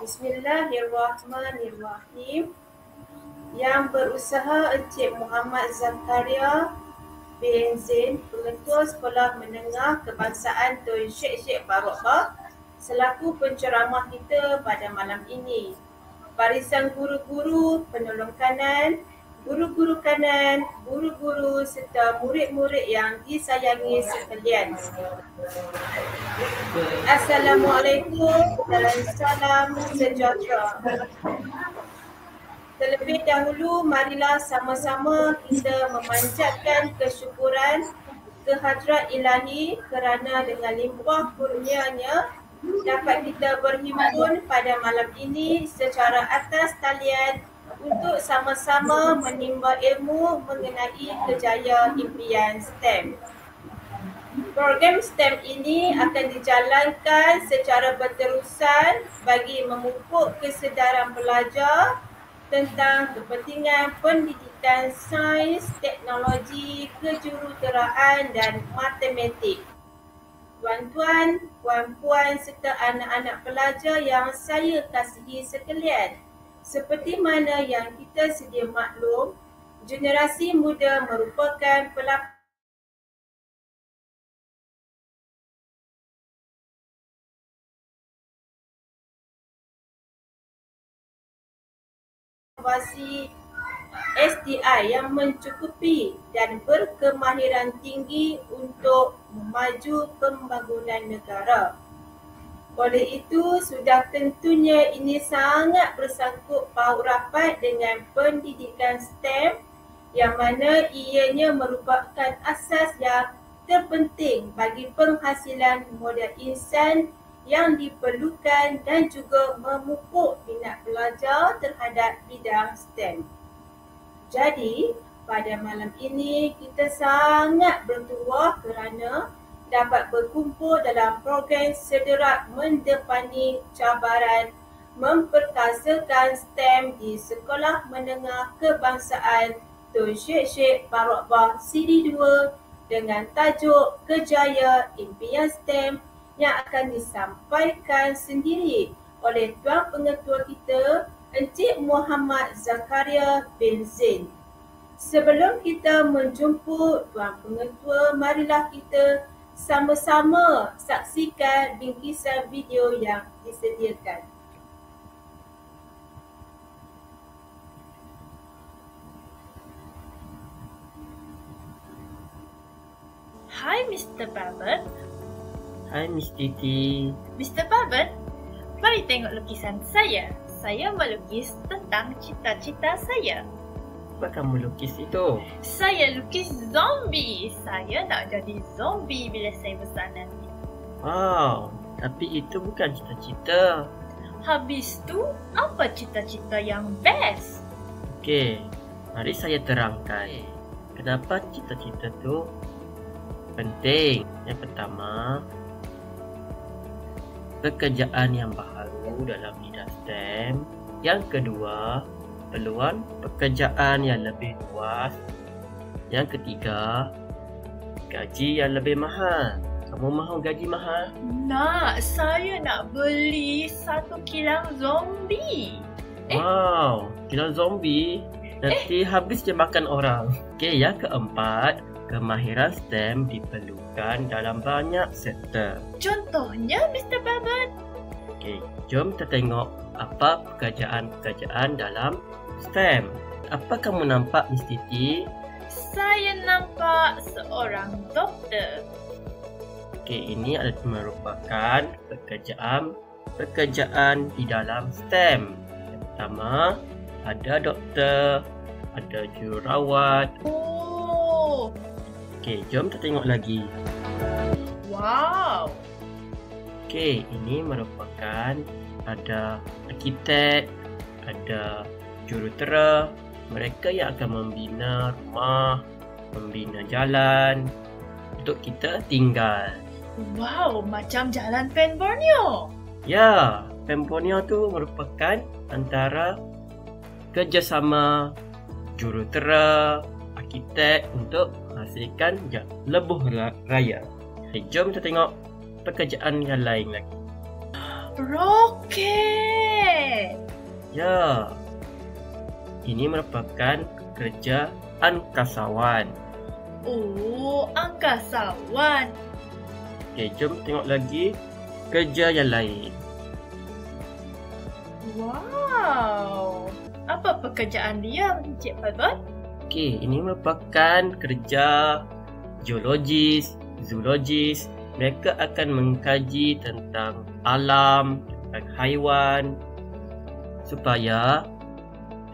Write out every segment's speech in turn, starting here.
Bismillahirrahmanirrahim. Yang berusaha Encik Muhammad Zakaria bin Zain, pengetua Sekolah Menengah Kebangsaan Tun Syed Syed Barokah selaku penceramah kita pada malam ini. Barisan guru-guru, penolong kanan, guru-guru kanan, guru-guru serta murid-murid yang disayangi sekalian. Assalamualaikum dan salam sejahtera. Terlebih dahulu, marilah sama-sama kita memanjatkan kesyukuran kehadrat ilahi kerana dengan limpah kurnianya dapat kita berhimpun pada malam ini secara atas talian untuk sama-sama menimba ilmu mengenai kejayaan impian STEM. Program STEM ini akan dijalankan secara berterusan bagi memupuk kesedaran pelajar tentang kepentingan pendidikan sains, teknologi, kejuruteraan dan matematik. Tuan-tuan, puan-puan serta anak-anak pelajar yang saya kasihi sekalian, seperti mana yang kita sedia maklum, generasi muda merupakan pelapis inovasi SDI yang mencukupi dan berkemahiran tinggi untuk memaju pembangunan negara. Oleh itu, sudah tentunya ini sangat bersangkut paut rapat dengan pendidikan STEM yang mana ianya merupakan asas yang terpenting bagi penghasilan modal insan yang diperlukan dan juga memupuk minat pelajar terhadap bidang STEM. Jadi, pada malam ini kita sangat bertuah kerana dapat berkumpul dalam program sederak mendepani cabaran memperkasakan STEM di Sekolah Menengah Kebangsaan Tun Syed Syed Barokbah Siri 2 dengan tajuk Kejaya Impian STEM yang akan disampaikan sendiri oleh Tuan Pengetua kita Encik Muhammad Zakaria bin Zain. Sebelum kita menjumpa Tuan Pengetua, marilah kita sama-sama saksikan bingkisan video yang disediakan. Hi Mr. Babat. Hi Miss Titi. Mr. Babat, mari tengok lukisan saya. Saya melukis tentang cita-cita saya sebab kamu lukis itu? Saya lukis zombie. Saya nak jadi zombie bila saya besar nanti. Wow, tapi itu bukan cita-cita. Habis tu, apa cita-cita yang best? Okey, mari saya terangkan. Kenapa cita-cita tu penting? Yang pertama, pekerjaan yang baharu dalam bidang STEM. Yang kedua, peluang pekerjaan yang lebih luas. Yang ketiga, gaji yang lebih mahal. Kamu mahu gaji mahal? Nak, saya nak beli satu kilang zombie. Eh? Wow, kilang zombie. Nanti eh. habis je makan orang. Okay, yang keempat, kemahiran STEM diperlukan dalam banyak sektor. Contohnya, Mr. Babat. Okay, jom kita tengok apa pekerjaan-pekerjaan dalam STEM, apa kamu nampak Miss Titi? Saya nampak seorang doktor. Okey, ini adalah merupakan pekerjaan pekerjaan di dalam STEM. Yang pertama, ada doktor, ada jururawat. Oh. Okey, jom kita tengok lagi. Wow. Okey, ini merupakan ada arkitek, ada jurutera, mereka yang akan membina rumah, membina jalan untuk kita tinggal. Wow, macam jalan Pan Borneo. Ya, Pan Borneo tu merupakan antara kerjasama jurutera, arkitek untuk menghasilkan lebuh raya. Hey, jom kita tengok pekerjaan yang lain lagi. Roket! Ya, ini merupakan kerja angkasawan. Oh, angkasawan. Okey, jom tengok lagi kerja yang lain. Wow. Apa pekerjaan dia, Encik Fazlan? Okey, ini merupakan kerja geologis, zoologis. Mereka akan mengkaji tentang alam, dan haiwan supaya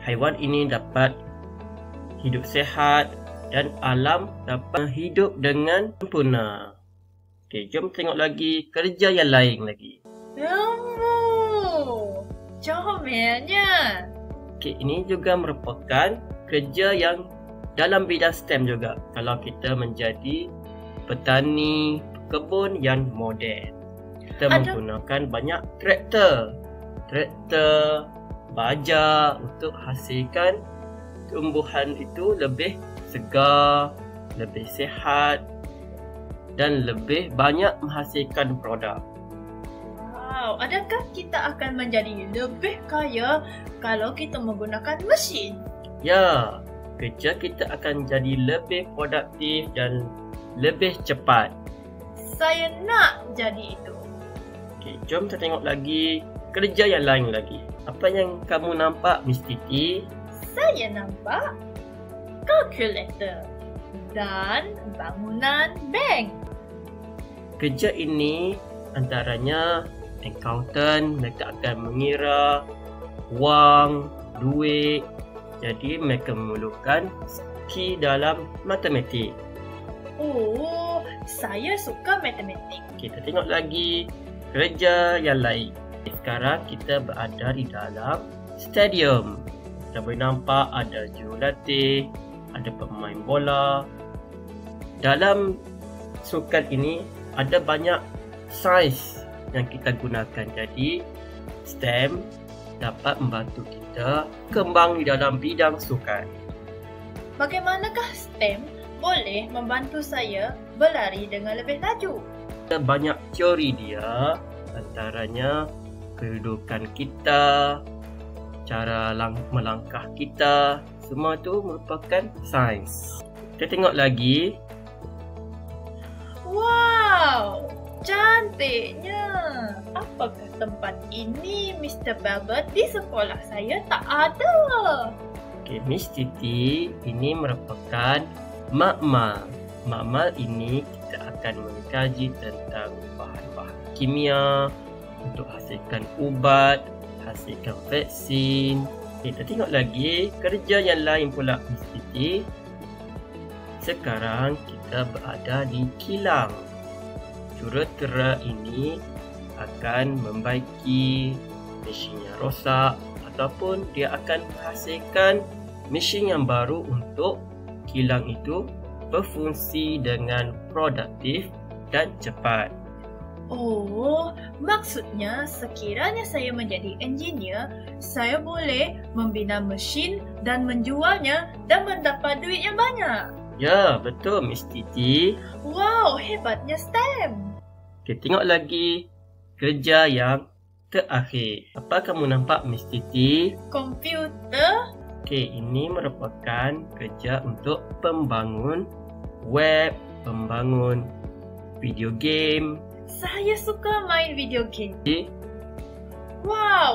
haiwan ini dapat hidup sehat dan alam dapat hidup dengan sempurna. Okey, jom tengok lagi kerja yang lain lagi. Lembu. Comelnya. Okey, ini juga merupakan kerja yang dalam bidang STEM juga. Kalau kita menjadi petani kebun yang moden. Kita Aduh. menggunakan banyak traktor. Traktor, pajak untuk hasilkan tumbuhan itu lebih segar, lebih sihat dan lebih banyak menghasilkan produk. Wow, adakah kita akan menjadi lebih kaya kalau kita menggunakan mesin? Ya, kerja kita akan jadi lebih produktif dan lebih cepat. Saya nak jadi itu. Okay, jom kita tengok lagi kerja yang lain lagi. Apa yang kamu nampak, Miss Titi? Saya nampak kalkulator dan bangunan bank. Kerja ini antaranya accountant, mereka akan mengira wang, duit. Jadi mereka memerlukan skill dalam matematik. Oh, saya suka matematik. Kita tengok lagi kerja yang lain sekarang kita berada di dalam stadium. Kita boleh nampak ada jurulatih, ada pemain bola. Dalam sukan ini ada banyak sains yang kita gunakan. Jadi STEM dapat membantu kita kembang di dalam bidang sukan. Bagaimanakah STEM boleh membantu saya berlari dengan lebih laju? Ada banyak teori dia antaranya kedudukan kita, cara lang- melangkah kita, semua tu merupakan sains. Kita tengok lagi. Wow, cantiknya. Apakah tempat ini, Mr. Bubble? Di sekolah saya tak ada. Okay, Miss Titi, ini merupakan makmal. Makmal ini kita akan mengkaji tentang bahan-bahan kimia, untuk hasilkan ubat, hasilkan vaksin. Kita tengok lagi kerja yang lain pula di sini. Sekarang kita berada di kilang. Jurutera ini akan membaiki mesin yang rosak ataupun dia akan menghasilkan mesin yang baru untuk kilang itu berfungsi dengan produktif dan cepat. Oh, maksudnya sekiranya saya menjadi engineer, saya boleh membina mesin dan menjualnya dan mendapat duit yang banyak. Ya, betul Miss Titi. Wow, hebatnya STEM. Kita tengok lagi kerja yang terakhir. Apa kamu nampak Miss Titi? Komputer. Okey, ini merupakan kerja untuk pembangun web, pembangun video game, saya suka main video game. Hmm? Wow,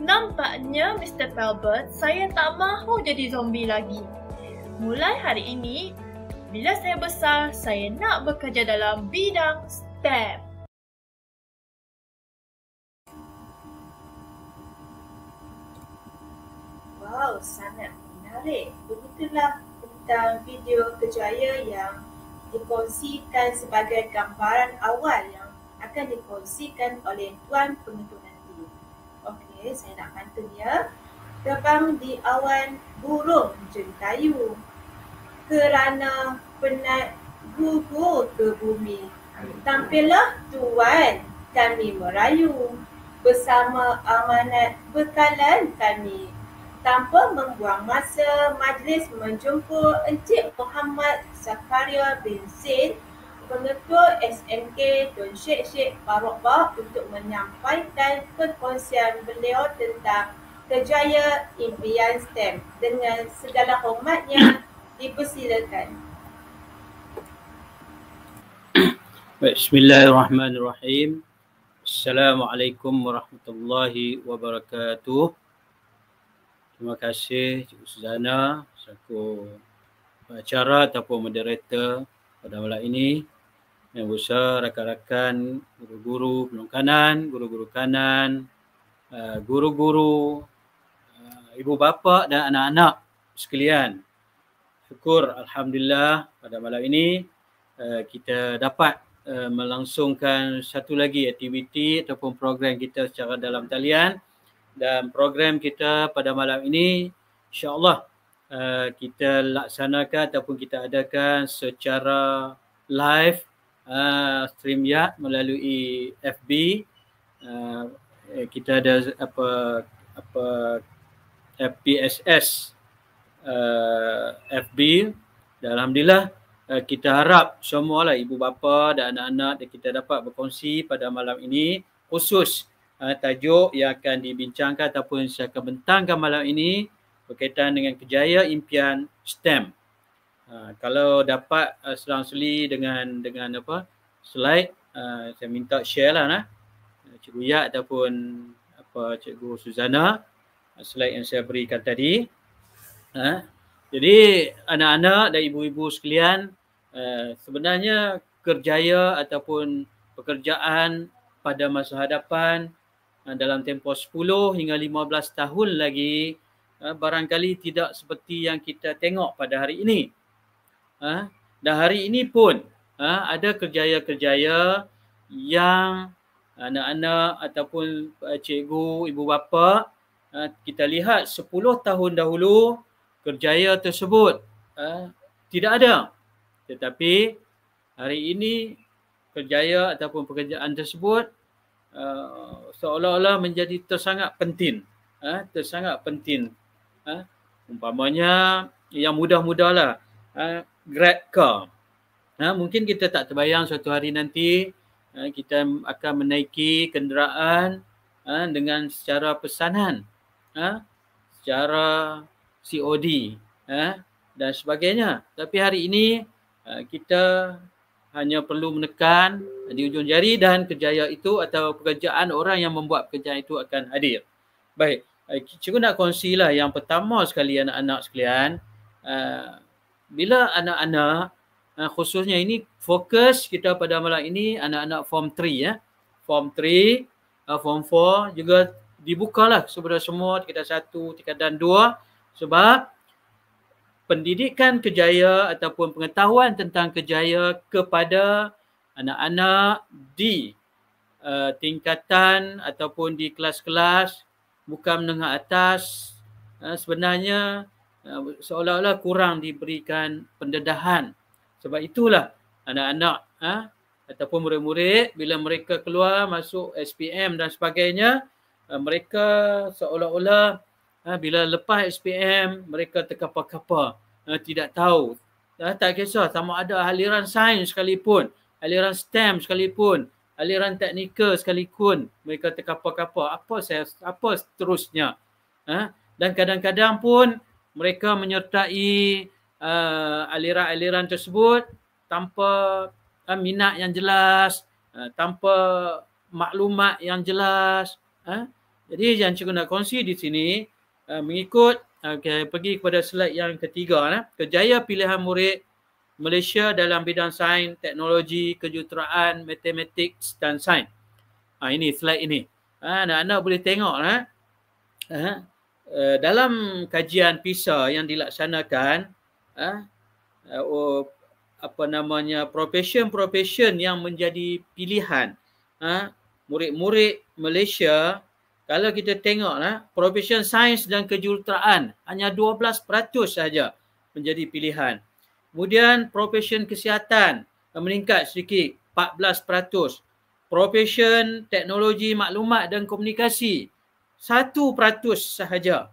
nampaknya Mr. Felbert, saya tak mahu jadi zombie lagi. Mulai hari ini, bila saya besar, saya nak bekerja dalam bidang STEM. Wow, sangat menarik. Begitulah tentang video kejayaan yang dikongsikan sebagai gambaran awal yang akan dikongsikan oleh Tuan Pengetu nanti. Okey, saya nak pantun ya. Terbang di awan burung jentayu kerana penat gugur ke bumi. Tampillah Tuan kami merayu bersama amanat bekalan kami. Tanpa membuang masa, majlis menjumpa Encik Muhammad Zakaria bin Zain pengetua SMK Tun Syed Syed Farouk Bah untuk menyampaikan perkongsian beliau tentang kejaya impian STEM dengan segala hormatnya dipersilakan. Bismillahirrahmanirrahim. Assalamualaikum warahmatullahi wabarakatuh. Terima kasih Cikgu Suzana, selaku acara ataupun moderator pada malam ini yang besar, rakan-rakan, guru-guru pelong kanan, guru-guru kanan, uh, guru-guru, uh, ibu bapa dan anak-anak sekalian. Syukur Alhamdulillah pada malam ini uh, kita dapat melangsungkan satu lagi aktiviti ataupun program kita secara dalam talian dan program kita pada malam ini insyaAllah kita laksanakan ataupun kita adakan secara live uh, ya melalui FB uh, ah, eh, kita ada apa apa FPSS uh, ah, FB dan alhamdulillah uh, kita harap semua lah ibu bapa dan anak-anak kita dapat berkongsi pada malam ini khusus uh, tajuk yang akan dibincangkan ataupun saya akan bentangkan malam ini berkaitan dengan kejayaan impian STEM. Ha, kalau dapat uh, selang seli dengan dengan apa slide uh, saya minta share lah nah. Cikgu Yat ataupun apa Cikgu Suzana uh, slide yang saya berikan tadi. Ha? Jadi anak-anak dan ibu-ibu sekalian uh, sebenarnya kerjaya ataupun pekerjaan pada masa hadapan uh, dalam tempoh 10 hingga 15 tahun lagi uh, barangkali tidak seperti yang kita tengok pada hari ini. Uh, dan hari ini pun uh, ada kerjaya-kerjaya yang anak-anak ataupun eh, cikgu, ibu bapa uh, kita lihat 10 tahun dahulu kerjaya tersebut uh, tidak ada. Tetapi hari ini kerjaya ataupun pekerjaan tersebut uh, seolah-olah menjadi tersangat penting. Uh, tersangat penting. Uh, umpamanya yang mudah-mudahlah. Uh, grab car. Ha, mungkin kita tak terbayang suatu hari nanti ha, kita akan menaiki kenderaan ha, dengan secara pesanan, ha, secara COD ha, dan sebagainya. Tapi hari ini ha, kita hanya perlu menekan di ujung jari dan kerjaya itu atau pekerjaan orang yang membuat pekerjaan itu akan hadir. Baik, ha, cikgu nak kongsilah yang pertama sekali anak-anak sekalian. Uh, bila anak-anak eh, khususnya ini fokus kita pada malam ini anak-anak form 3 ya. Eh. Form 3, eh, form 4 juga dibukalah kepada semua tingkatan 1, tingkatan 2 sebab pendidikan kejaya ataupun pengetahuan tentang kejaya kepada anak-anak di uh, tingkatan ataupun di kelas-kelas bukan menengah atas uh, sebenarnya Uh, seolah-olah kurang diberikan pendedahan. Sebab itulah anak-anak ha, ataupun murid-murid bila mereka keluar masuk SPM dan sebagainya uh, mereka seolah-olah ha, bila lepas SPM mereka terkapar-kapar ha, tidak tahu ha, tak kisah sama ada aliran sains sekalipun aliran STEM sekalipun aliran teknikal sekalipun mereka terkapar-kapar apa saya apa seterusnya ha, dan kadang-kadang pun mereka menyertai uh, aliran-aliran tersebut tanpa uh, minat yang jelas, uh, tanpa maklumat yang jelas. Uh. Jadi yang cikgu nak kongsi di sini uh, mengikut okay, uh, pergi kepada slide yang ketiga. Uh, kejaya pilihan murid Malaysia dalam bidang sains, teknologi, kejuruteraan, matematik dan sains. ha, ini slide ini. Ah ha, anda boleh tengok ha. Ha, Eh, dalam kajian PISA yang dilaksanakan uh, uh, apa namanya profession-profession yang menjadi pilihan uh, murid-murid Malaysia kalau kita tengoklah, uh, profession sains dan kejuruteraan hanya 12% saja menjadi pilihan kemudian profession kesihatan uh, meningkat sedikit 14% profession teknologi maklumat dan komunikasi satu peratus sahaja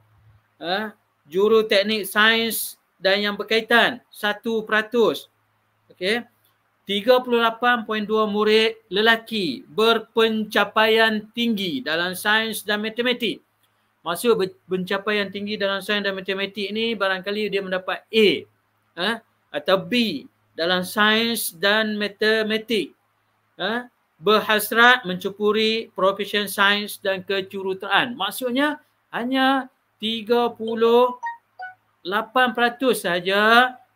uh, juru teknik sains dan yang berkaitan satu peratus okay. 38.2 murid lelaki berpencapaian tinggi dalam sains dan matematik. Maksud pencapaian tinggi dalam sains dan matematik ni barangkali dia mendapat A ha? atau B dalam sains dan matematik. Ha? berhasrat mencukuri profession science dan kecurutaan. Maksudnya hanya 38% saja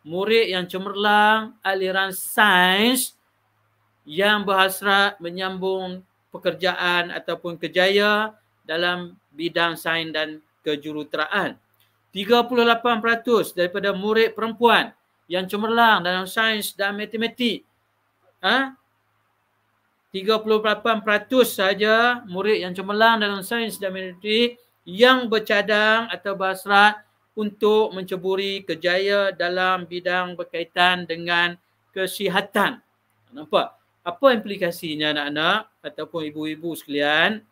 murid yang cemerlang aliran sains yang berhasrat menyambung pekerjaan ataupun kejaya dalam bidang sains dan kejuruteraan. 38% daripada murid perempuan yang cemerlang dalam sains dan matematik ha, 38% saja murid yang cemerlang dalam sains dan matematik yang bercadang atau berhasrat untuk menceburi kejaya dalam bidang berkaitan dengan kesihatan. Nampak? Apa implikasinya anak-anak ataupun ibu-ibu sekalian?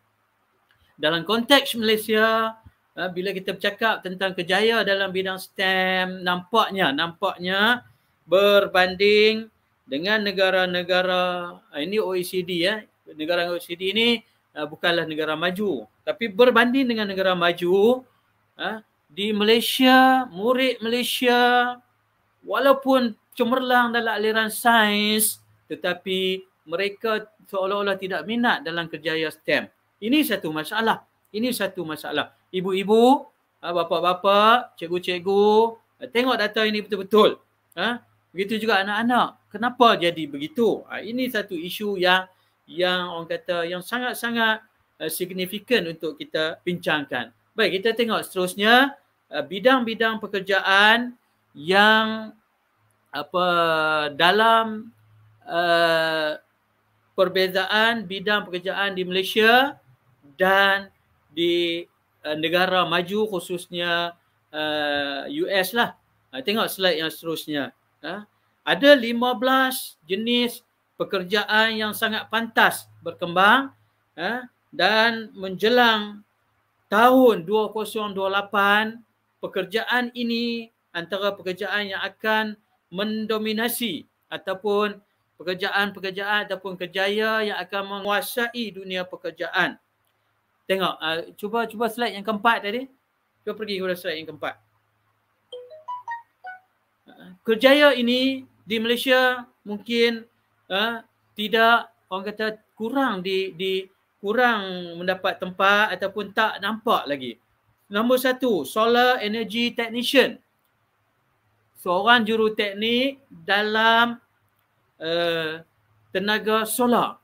Dalam konteks Malaysia, ha, bila kita bercakap tentang kejaya dalam bidang STEM, nampaknya, nampaknya berbanding dengan negara-negara ah, ini OECD ya negara OECD ini ah, bukanlah negara maju tapi berbanding dengan negara maju ah, di Malaysia murid Malaysia walaupun cemerlang dalam aliran sains tetapi mereka seolah-olah tidak minat dalam kerjaya STEM. Ini satu masalah. Ini satu masalah. Ibu-ibu, bapa-bapa, cikgu-cikgu, tengok data ini betul-betul. Begitu juga anak-anak. Kenapa jadi begitu? Ha, ini satu isu yang yang orang kata yang sangat-sangat uh, signifikan untuk kita bincangkan. Baik, kita tengok seterusnya uh, bidang-bidang pekerjaan yang apa dalam uh, perbezaan bidang pekerjaan di Malaysia dan di uh, negara maju khususnya uh, US lah. Uh, tengok slide yang seterusnya. Ha? ada 15 jenis pekerjaan yang sangat pantas berkembang ha? dan menjelang tahun 2028 pekerjaan ini antara pekerjaan yang akan mendominasi ataupun pekerjaan-pekerjaan ataupun kerjaya yang akan menguasai dunia pekerjaan. Tengok, uh, cuba cuba slide yang keempat tadi. Cuba pergi kepada slide yang keempat kerjaya ini di Malaysia mungkin uh, tidak orang kata kurang di di kurang mendapat tempat ataupun tak nampak lagi. Nombor satu, solar energy technician. Seorang juru teknik dalam uh, tenaga solar.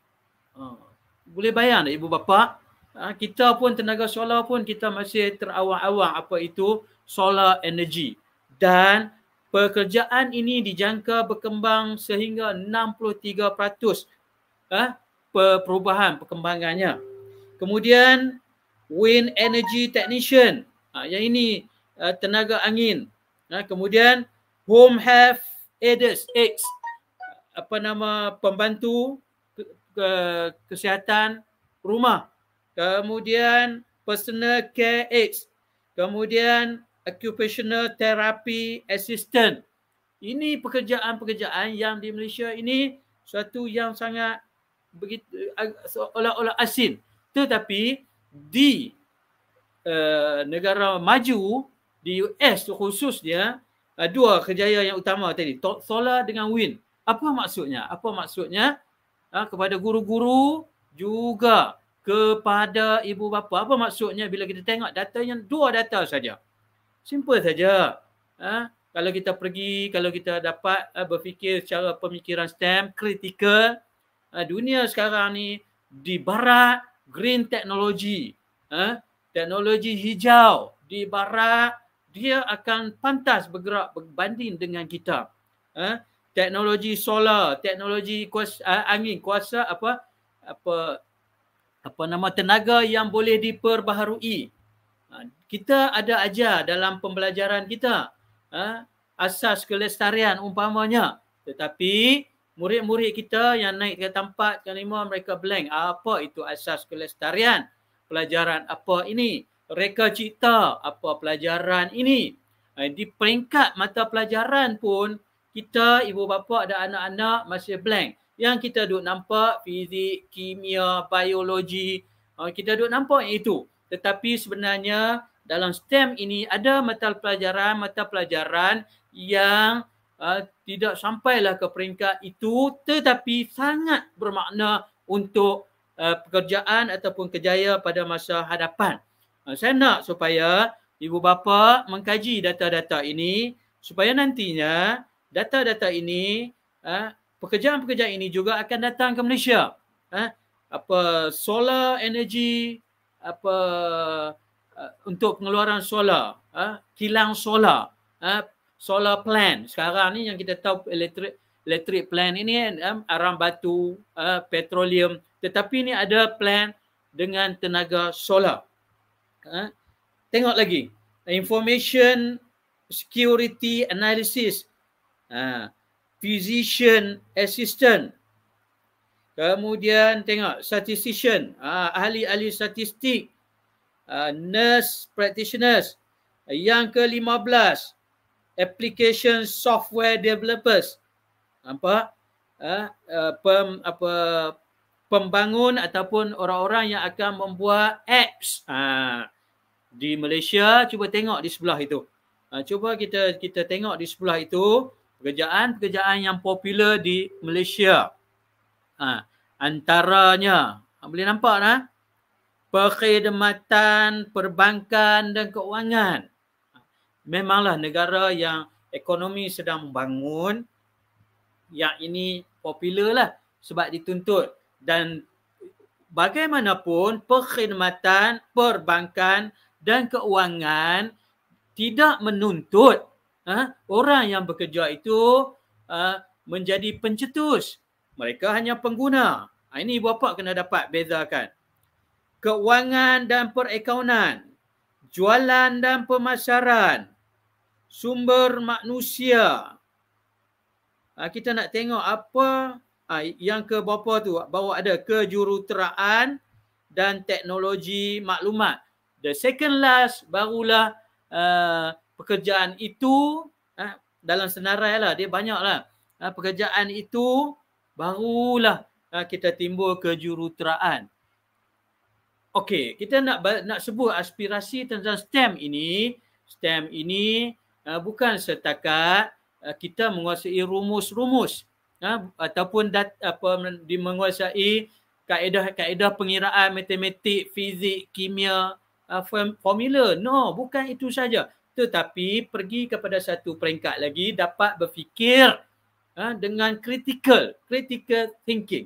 Uh, boleh bayang tak ibu bapa? Uh, kita pun tenaga solar pun kita masih terawang-awang apa itu solar energy. Dan pekerjaan ini dijangka berkembang sehingga 63% eh, ha, perubahan perkembangannya. Kemudian wind energy technician ha, yang ini ha, tenaga angin. Kemudian home health aides, X, apa nama pembantu ke, ke, kesihatan rumah. Kemudian personal care X. Kemudian occupational therapy assistant. Ini pekerjaan-pekerjaan yang di Malaysia ini suatu yang sangat begitu seolah-olah asin. Tetapi di uh, negara maju di US khususnya uh, dua kerjaya yang utama tadi solar dengan wind. Apa maksudnya? Apa maksudnya? Uh, kepada guru-guru juga kepada ibu bapa. Apa maksudnya bila kita tengok data yang dua data saja. Simple saja. Ha? Kalau kita pergi, kalau kita dapat uh, berfikir secara pemikiran STEM, kritikal, uh, ha, dunia sekarang ni di barat green technology, uh, teknologi hijau di barat dia akan pantas bergerak berbanding dengan kita. Uh, teknologi solar, teknologi kuasa, uh, angin kuasa apa apa apa nama tenaga yang boleh diperbaharui Ha, kita ada ajar dalam pembelajaran kita ha, asas kelestarian umpamanya tetapi murid-murid kita yang naik ke tempat kelima mereka blank apa itu asas kelestarian pelajaran apa ini reka cipta apa pelajaran ini ha, di peringkat mata pelajaran pun kita ibu bapa dan anak-anak masih blank yang kita duduk nampak fizik kimia biologi kita duduk nampak itu tetapi sebenarnya dalam STEM ini ada mata pelajaran mata pelajaran yang uh, tidak sampailah ke peringkat itu tetapi sangat bermakna untuk uh, pekerjaan ataupun kejaya pada masa hadapan. Uh, saya nak supaya ibu bapa mengkaji data-data ini supaya nantinya data-data ini uh, pekerjaan-pekerjaan ini juga akan datang ke Malaysia. Uh, apa solar energy, apa uh, untuk pengeluaran solar, uh, kilang solar, uh, solar plan. Sekarang ni yang kita tahu elektrik elektrik plan ini um, aram batu, uh, petroleum, tetapi ini ada plan dengan tenaga solar. Uh, tengok lagi information security analysis, uh, physician assistant, Kemudian tengok statistician, ah, ahli-ahli statistik, uh, nurse practitioners. Yang ke-15, application software developers. apa, ah uh, pem, apa pembangun ataupun orang-orang yang akan membuat apps uh, di Malaysia. Cuba tengok di sebelah itu. Uh, cuba kita kita tengok di sebelah itu pekerjaan-pekerjaan yang popular di Malaysia. Ha, antaranya, ha, boleh nampak nah? Perkhidmatan, perbankan dan keuangan. Ha, memanglah negara yang ekonomi sedang membangun yang ini popular lah sebab dituntut dan bagaimanapun perkhidmatan, perbankan dan keuangan tidak menuntut ha, orang yang bekerja itu ha, menjadi pencetus mereka hanya pengguna. Ah, ini ibu bapa kena dapat bezakan. Keuangan dan perakaunan. Jualan dan pemasaran. Sumber manusia. Ah, kita nak tengok apa ah, yang ke bapa tu bawa ada kejuruteraan dan teknologi maklumat. The second last barulah uh, pekerjaan itu uh, dalam senarai lah dia banyak lah. Uh, pekerjaan itu barulah uh, kita timbul kejuruteraan. Okey, kita nak nak sebut aspirasi tentang STEM ini, STEM ini uh, bukan setakat uh, kita menguasai rumus-rumus uh, ataupun dat, apa di menguasai kaedah-kaedah pengiraan matematik, fizik, kimia, uh, formula. No, bukan itu saja. Tetapi pergi kepada satu peringkat lagi dapat berfikir uh, dengan critical critical thinking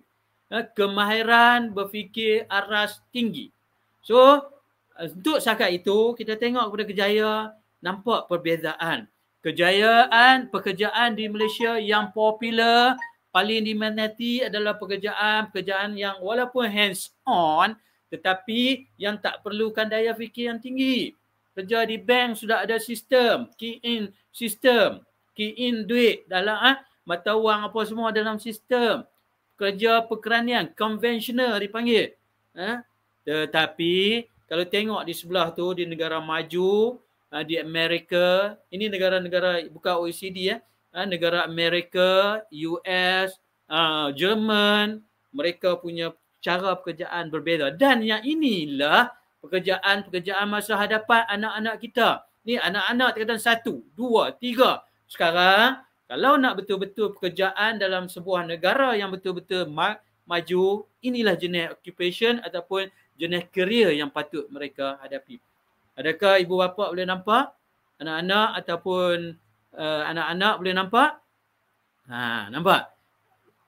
uh, kemahiran berfikir aras tinggi so untuk setakat itu kita tengok kepada kejaya nampak perbezaan kejayaan pekerjaan di Malaysia yang popular paling diminati adalah pekerjaan pekerjaan yang walaupun hands on tetapi yang tak perlukan daya fikir yang tinggi kerja di bank sudah ada sistem key in sistem key in duit dalam ah mata wang apa semua dalam sistem kerja perkeranian konvensional dipanggil eh? tetapi kalau tengok di sebelah tu di negara maju ha, di Amerika ini negara-negara buka OECD ya eh? negara Amerika US Jerman mereka punya cara pekerjaan berbeza dan yang inilah pekerjaan-pekerjaan masa hadapan anak-anak kita ni anak-anak terkadang satu dua tiga sekarang kalau nak betul-betul pekerjaan dalam sebuah negara yang betul-betul ma- maju, inilah jenis occupation ataupun jenis career yang patut mereka hadapi. Adakah ibu bapa boleh nampak? Anak-anak ataupun uh, anak-anak boleh nampak? Ha, nampak?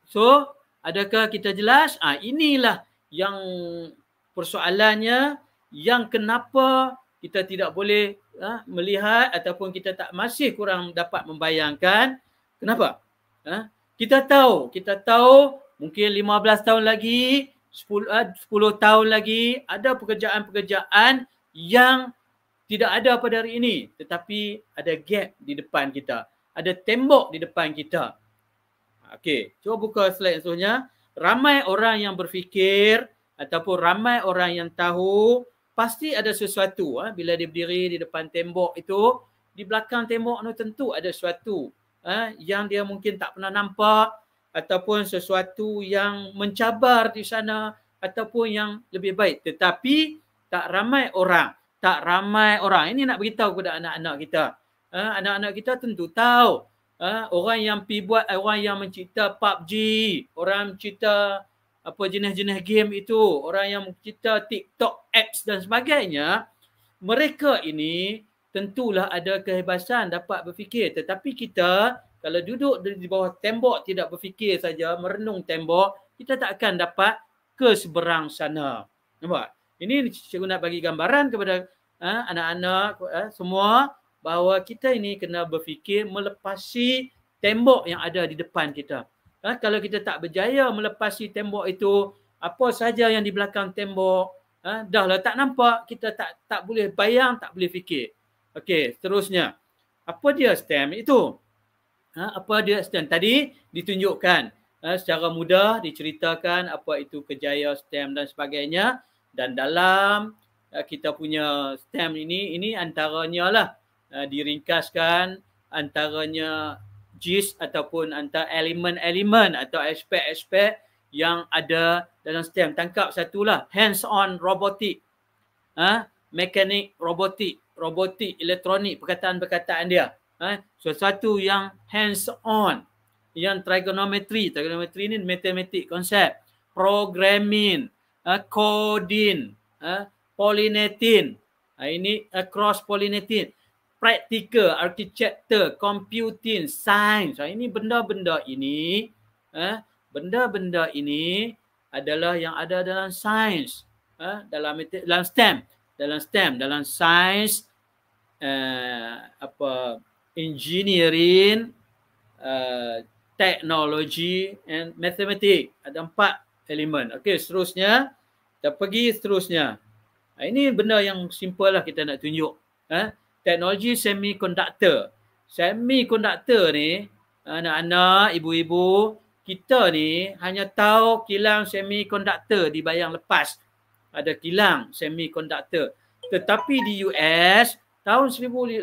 So, adakah kita jelas? Ah, ha, inilah yang persoalannya yang kenapa kita tidak boleh ha, melihat ataupun kita tak masih kurang dapat membayangkan Kenapa? Ha? Kita tahu, kita tahu mungkin 15 tahun lagi, 10, 10 ha, tahun lagi ada pekerjaan-pekerjaan yang tidak ada pada hari ini. Tetapi ada gap di depan kita. Ada tembok di depan kita. Okey, cuba buka slide seterusnya. Ramai orang yang berfikir ataupun ramai orang yang tahu pasti ada sesuatu ha? bila dia berdiri di depan tembok itu di belakang tembok itu tentu ada sesuatu eh, yang dia mungkin tak pernah nampak ataupun sesuatu yang mencabar di sana ataupun yang lebih baik tetapi tak ramai orang tak ramai orang ini nak beritahu kepada anak-anak kita eh, anak-anak kita tentu tahu eh, orang yang pi buat eh, orang yang mencipta PUBG orang mencipta apa jenis-jenis game itu orang yang mencipta TikTok apps dan sebagainya mereka ini tentulah ada kehebasan dapat berfikir tetapi kita kalau duduk di bawah tembok tidak berfikir saja merenung tembok kita tak akan dapat ke seberang sana nampak ini cikgu nak bagi gambaran kepada ha, anak-anak ha, semua bahawa kita ini kena berfikir melepasi tembok yang ada di depan kita ha, kalau kita tak berjaya melepasi tembok itu apa saja yang di belakang tembok ha, dah lah tak nampak kita tak tak boleh bayang tak boleh fikir Okey, seterusnya. Apa dia stem itu? Ha, apa dia stem? Tadi ditunjukkan ha, secara mudah diceritakan apa itu kejaya stem dan sebagainya. Dan dalam ha, kita punya stem ini, ini antaranya lah ha, diringkaskan antaranya gist ataupun antara elemen-elemen atau aspek-aspek yang ada dalam stem. Tangkap satulah hands-on robotik. Ha, mekanik robotik robotik, elektronik, perkataan-perkataan dia. Eh, sesuatu yang hands on, yang trigonometri, trigonometri ni matematik konsep, programming, eh, coding, eh, ha? pollinating, eh, ini eh, cross pollinating, practical, architecture, computing, science. So, ini benda-benda ini, eh, benda-benda ini adalah yang ada dalam science, eh, dalam dalam STEM, dalam STEM, dalam science, uh, apa engineering uh, technology and mathematic ada empat elemen okey seterusnya kita pergi seterusnya uh, ini benda yang simple lah kita nak tunjuk eh teknologi semikonduktor semikonduktor ni anak-anak ibu-ibu kita ni hanya tahu kilang semikonduktor di bayang lepas ada kilang semikonduktor tetapi di US tahun 1800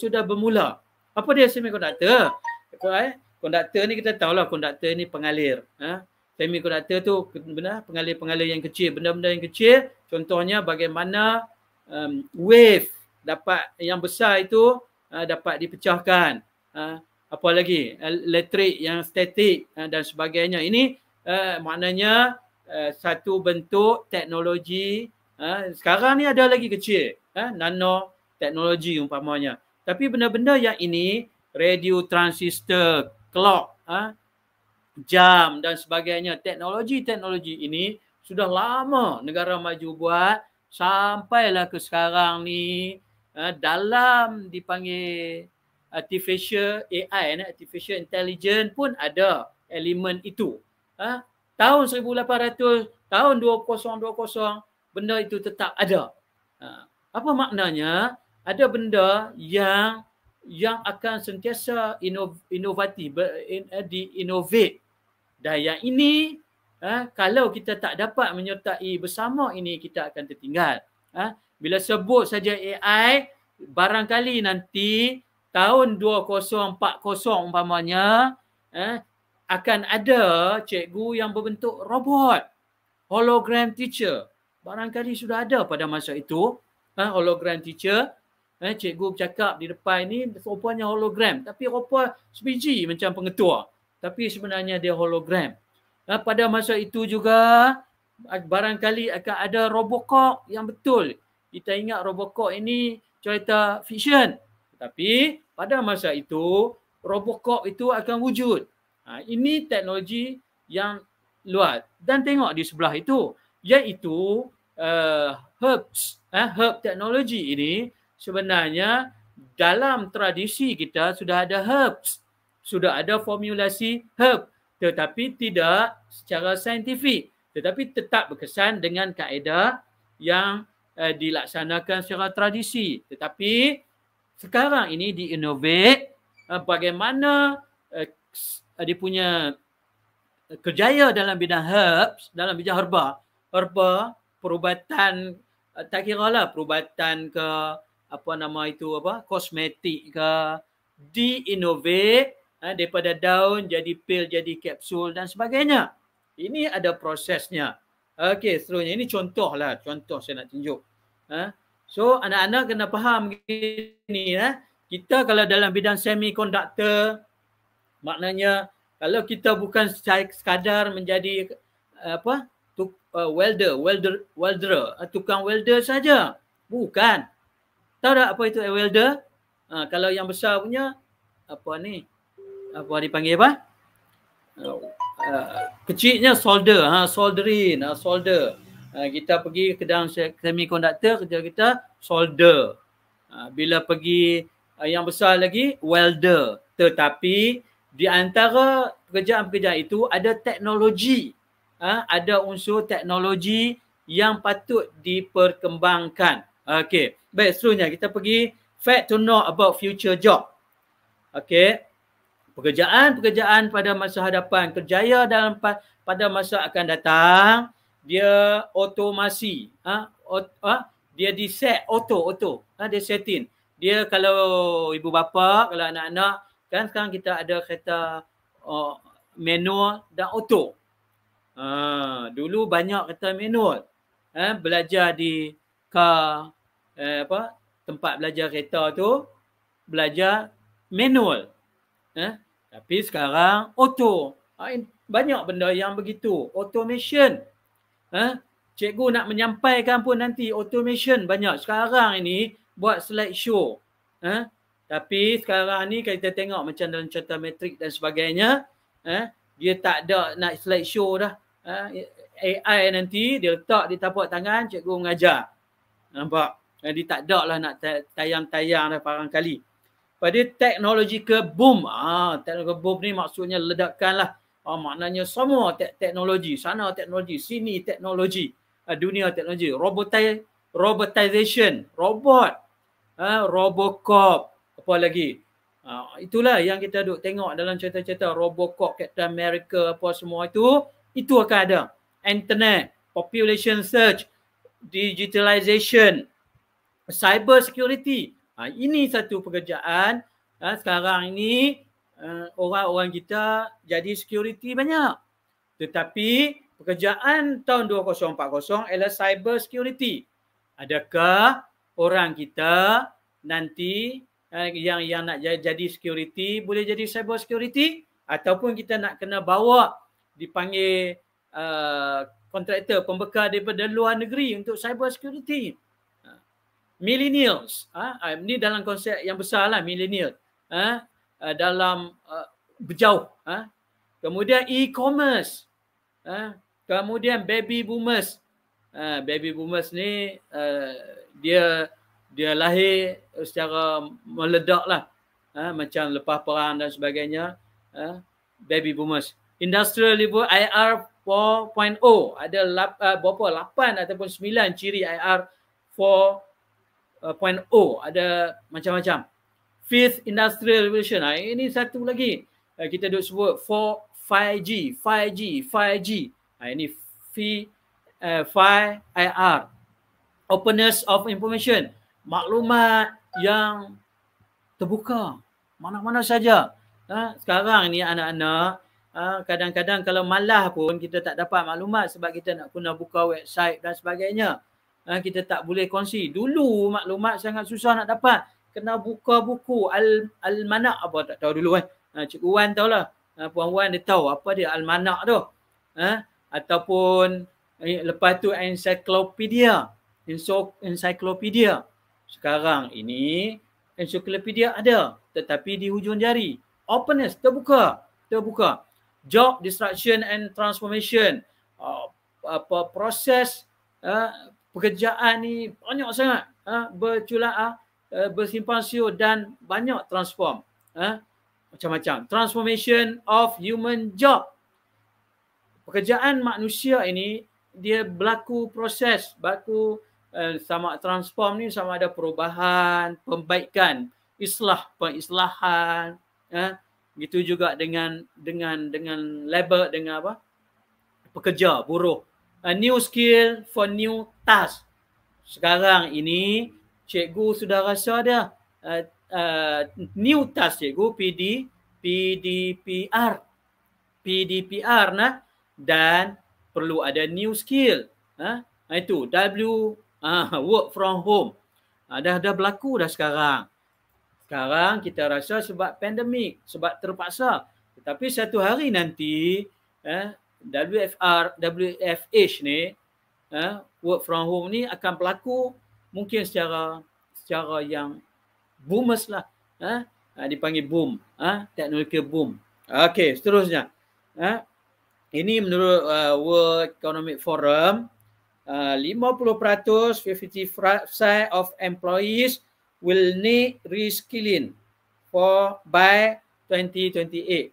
sudah bermula. Apa dia semikonduktor? Betul eh, Konduktor ni kita tahulah konduktor ni pengalir. Ha? Semikonduktor tu benar pengalir-pengalir yang kecil, benda-benda yang kecil. Contohnya bagaimana um, wave dapat yang besar itu uh, dapat dipecahkan. Ha? Apa lagi? Elektrik yang statik uh, dan sebagainya. Ini uh, maknanya uh, satu bentuk teknologi uh, sekarang ni ada lagi kecil. Uh, nano teknologi umpamanya. Tapi benda-benda yang ini, radio, transistor, clock, ha, jam dan sebagainya, teknologi-teknologi ini sudah lama negara maju buat sampailah ke sekarang ni ha, dalam dipanggil artificial AI, eh, artificial intelligence pun ada elemen itu. Ha, tahun 1800, tahun 2020, benda itu tetap ada. Apa maknanya? ada benda yang yang akan sentiasa inov, inovatif in, uh, di innovate dan yang ini uh, kalau kita tak dapat menyertai bersama ini kita akan tertinggal uh, bila sebut saja AI barangkali nanti tahun 2040 umpamanya uh, akan ada cikgu yang berbentuk robot hologram teacher barangkali sudah ada pada masa itu uh, hologram teacher Eh, cikgu bercakap di depan ni rupanya hologram. Tapi rupa sebiji macam pengetua. Tapi sebenarnya dia hologram. Eh, pada masa itu juga eh, barangkali akan ada robokok yang betul. Kita ingat robokok ini cerita fiction. Tapi pada masa itu robokok itu akan wujud. Ha, ini teknologi yang luar. Dan tengok di sebelah itu. Iaitu uh, Herbs. Eh, herb teknologi ini sebenarnya dalam tradisi kita sudah ada herbs. Sudah ada formulasi herb tetapi tidak secara saintifik. Tetapi tetap berkesan dengan kaedah yang uh, dilaksanakan secara tradisi. Tetapi sekarang ini diinovate uh, eh, bagaimana uh, dia punya kerjaya dalam bidang herbs, dalam bidang herba. Herba, perubatan, tak kira lah perubatan ke apa nama itu apa kosmetik ke di innovate ha, eh, daripada daun jadi pil jadi kapsul dan sebagainya ini ada prosesnya okey seterusnya ini contohlah contoh saya nak tunjuk ha? so anak-anak kena faham gini ya ha? kita kalau dalam bidang semikonduktor maknanya kalau kita bukan sekadar menjadi apa tuk, uh, welder welder welder tukang welder saja bukan Tahu tak apa itu air welder? Ha, kalau yang besar punya apa ni? Apa dipanggil apa? Uh, kecilnya solder, ha, soldering, ha, solder. Ha, kita pergi ke dalam semikonduktor kerja kita solder. Ha, bila pergi uh, yang besar lagi welder. Tetapi di antara pekerjaan-pekerjaan itu ada teknologi. Ha, ada unsur teknologi yang patut diperkembangkan. Okey. Baik, seterusnya kita pergi fact to know about future job. Okay. Pekerjaan-pekerjaan pada masa hadapan, kerjaya dalam pa- pada masa akan datang, dia otomasi. Ha? O- ha? Dia diset auto, auto. Ha? Dia setting. Dia kalau ibu bapa, kalau anak-anak, kan sekarang kita ada kereta uh, manual dan auto. Ha, dulu banyak kereta manual. Ha? belajar di car uh, apa tempat belajar kereta tu belajar manual. Eh? Tapi sekarang auto. Ah, banyak benda yang begitu. Automation. Eh? Cikgu nak menyampaikan pun nanti automation banyak. Sekarang ini buat slideshow. Eh? Tapi sekarang ni kita tengok macam dalam cerita matrik dan sebagainya. Eh? Dia tak ada nak show dah. Eh? AI nanti dia letak di tapak tangan cikgu mengajar. Nampak? Jadi eh, tak ada lah nak tayang-tayang dah kali. Pada teknologi ke boom. Ah, teknologi boom ni maksudnya ledakan lah. Ah, maknanya semua te- teknologi. Sana teknologi, sini teknologi. Ah, dunia teknologi. Robotai, robotization. Robot. Ah, Robocop. Apa lagi? Ah, itulah yang kita duk tengok dalam cerita-cerita Robocop, Captain America apa semua itu. Itu akan ada. Internet, population search, digitalization, cyber security. Ha, ini satu pekerjaan ha, sekarang ini uh, orang-orang kita jadi security banyak. Tetapi pekerjaan tahun 2040 adalah cyber security. Adakah orang kita nanti uh, yang yang nak jadi security boleh jadi cyber security ataupun kita nak kena bawa dipanggil uh, kontraktor pembekal daripada luar negeri untuk cyber security millennials ha? ini ha, dalam konsep yang besar lah millennial ha? ha dalam uh, berjauh ha? kemudian e-commerce ha? kemudian baby boomers ha, baby boomers ni uh, dia dia lahir secara meledak lah ha? macam lepas perang dan sebagainya ha? baby boomers industrial level IR 4.0 ada lap, berapa? 8 ataupun 9 ciri IR 4 uh, 4.0 ada macam-macam fifth industrial revolution uh, ini satu lagi uh, kita duk sebut 4 5G 5G 5G uh, ini V uh, 5 IR openness of information maklumat yang terbuka mana-mana saja uh, sekarang ni anak-anak kadang-kadang kalau malah pun kita tak dapat maklumat sebab kita nak guna buka website dan sebagainya. Ah, kita tak boleh kongsi. Dulu maklumat sangat susah nak dapat. Kena buka buku al almanak apa tak tahu dulu kan. Eh. Ah, cikgu Wan tahu lah. Ah, puan Wan dia tahu apa dia almanak tu. Eh? Ataupun eh, lepas tu encyclopedia. encyclopedia. Sekarang ini encyclopedia ada tetapi di hujung jari. Openness terbuka. Terbuka. Job disruption and transformation. Uh, apa proses uh, pekerjaan ni banyak sangat uh, ha, berculak uh, ha, eh, bersimpang siur dan banyak transform uh, macam-macam transformation of human job pekerjaan manusia ini dia berlaku proses berlaku uh, sama transform ni sama ada perubahan pembaikan islah pengislahan uh, gitu juga dengan dengan dengan labor dengan apa pekerja buruh a eh, new skill for new atas. Sekarang ini cikgu sudah rasa ada uh, eh, uh, eh, new task cikgu PD PDPR PDPR nah dan perlu ada new skill. Ha? itu W uh, work from home. Uh, dah dah berlaku dah sekarang. Sekarang kita rasa sebab pandemik, sebab terpaksa. Tetapi satu hari nanti eh, WFR, WFH ni eh, work from home ni akan berlaku mungkin secara secara yang boomers lah. Ha? ha dipanggil boom. Ha? Teknologi boom. Okay, seterusnya. Ha? Ini menurut uh, World Economic Forum, uh, 50% of employees will need reskilling for by 2028.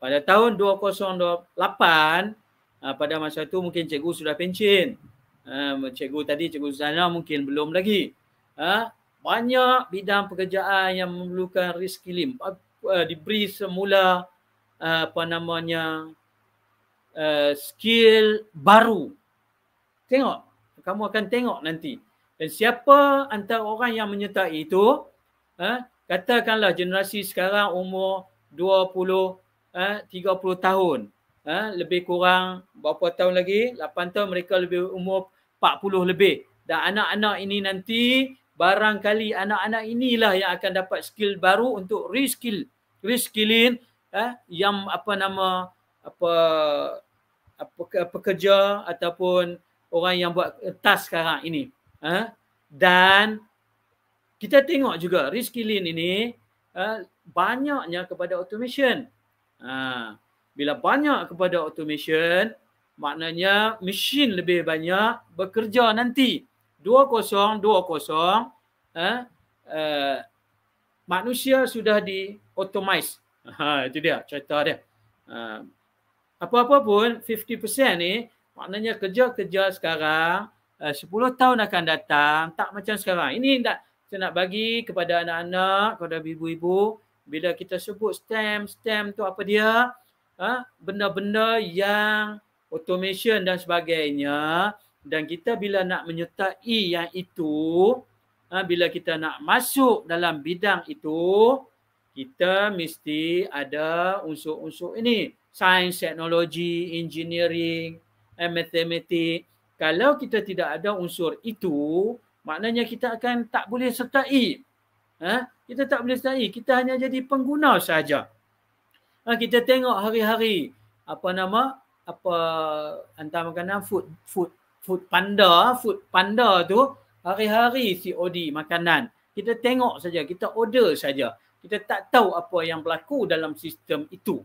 Pada tahun 2028, uh, pada masa itu mungkin cikgu sudah pencin uh, cikgu tadi cikgu Zana mungkin belum lagi uh, banyak bidang pekerjaan yang memerlukan reskilling uh, diberi semula uh, apa namanya uh, skill baru tengok kamu akan tengok nanti dan siapa antara orang yang menyertai itu uh, katakanlah generasi sekarang umur 20 uh, 30 tahun ha, lebih kurang berapa tahun lagi? 8 tahun mereka lebih umur 40 lebih. Dan anak-anak ini nanti barangkali anak-anak inilah yang akan dapat skill baru untuk reskill, reskillin, eh yang apa nama apa apa pekerja ataupun orang yang buat task sekarang ini. Eh? Dan kita tengok juga reskillin ini eh, banyaknya kepada automation. Ha bila banyak kepada automation maknanya mesin lebih banyak bekerja nanti 2020 eh, eh manusia sudah di automize ha itu dia cerita dia ha, apa-apa pun 50% ni maknanya kerja-kerja sekarang 10 ha, tahun akan datang tak macam sekarang ini tak saya nak bagi kepada anak-anak kepada ibu-ibu bila kita sebut stem stem tu apa dia ha, benda-benda yang automation dan sebagainya dan kita bila nak menyertai yang itu ha, bila kita nak masuk dalam bidang itu kita mesti ada unsur-unsur ini sains teknologi engineering and eh, mathematics kalau kita tidak ada unsur itu maknanya kita akan tak boleh sertai ha kita tak boleh sertai kita hanya jadi pengguna sahaja Ha, kita tengok hari-hari apa nama apa antara makanan food food food panda food panda tu hari-hari COD makanan kita tengok saja kita order saja kita tak tahu apa yang berlaku dalam sistem itu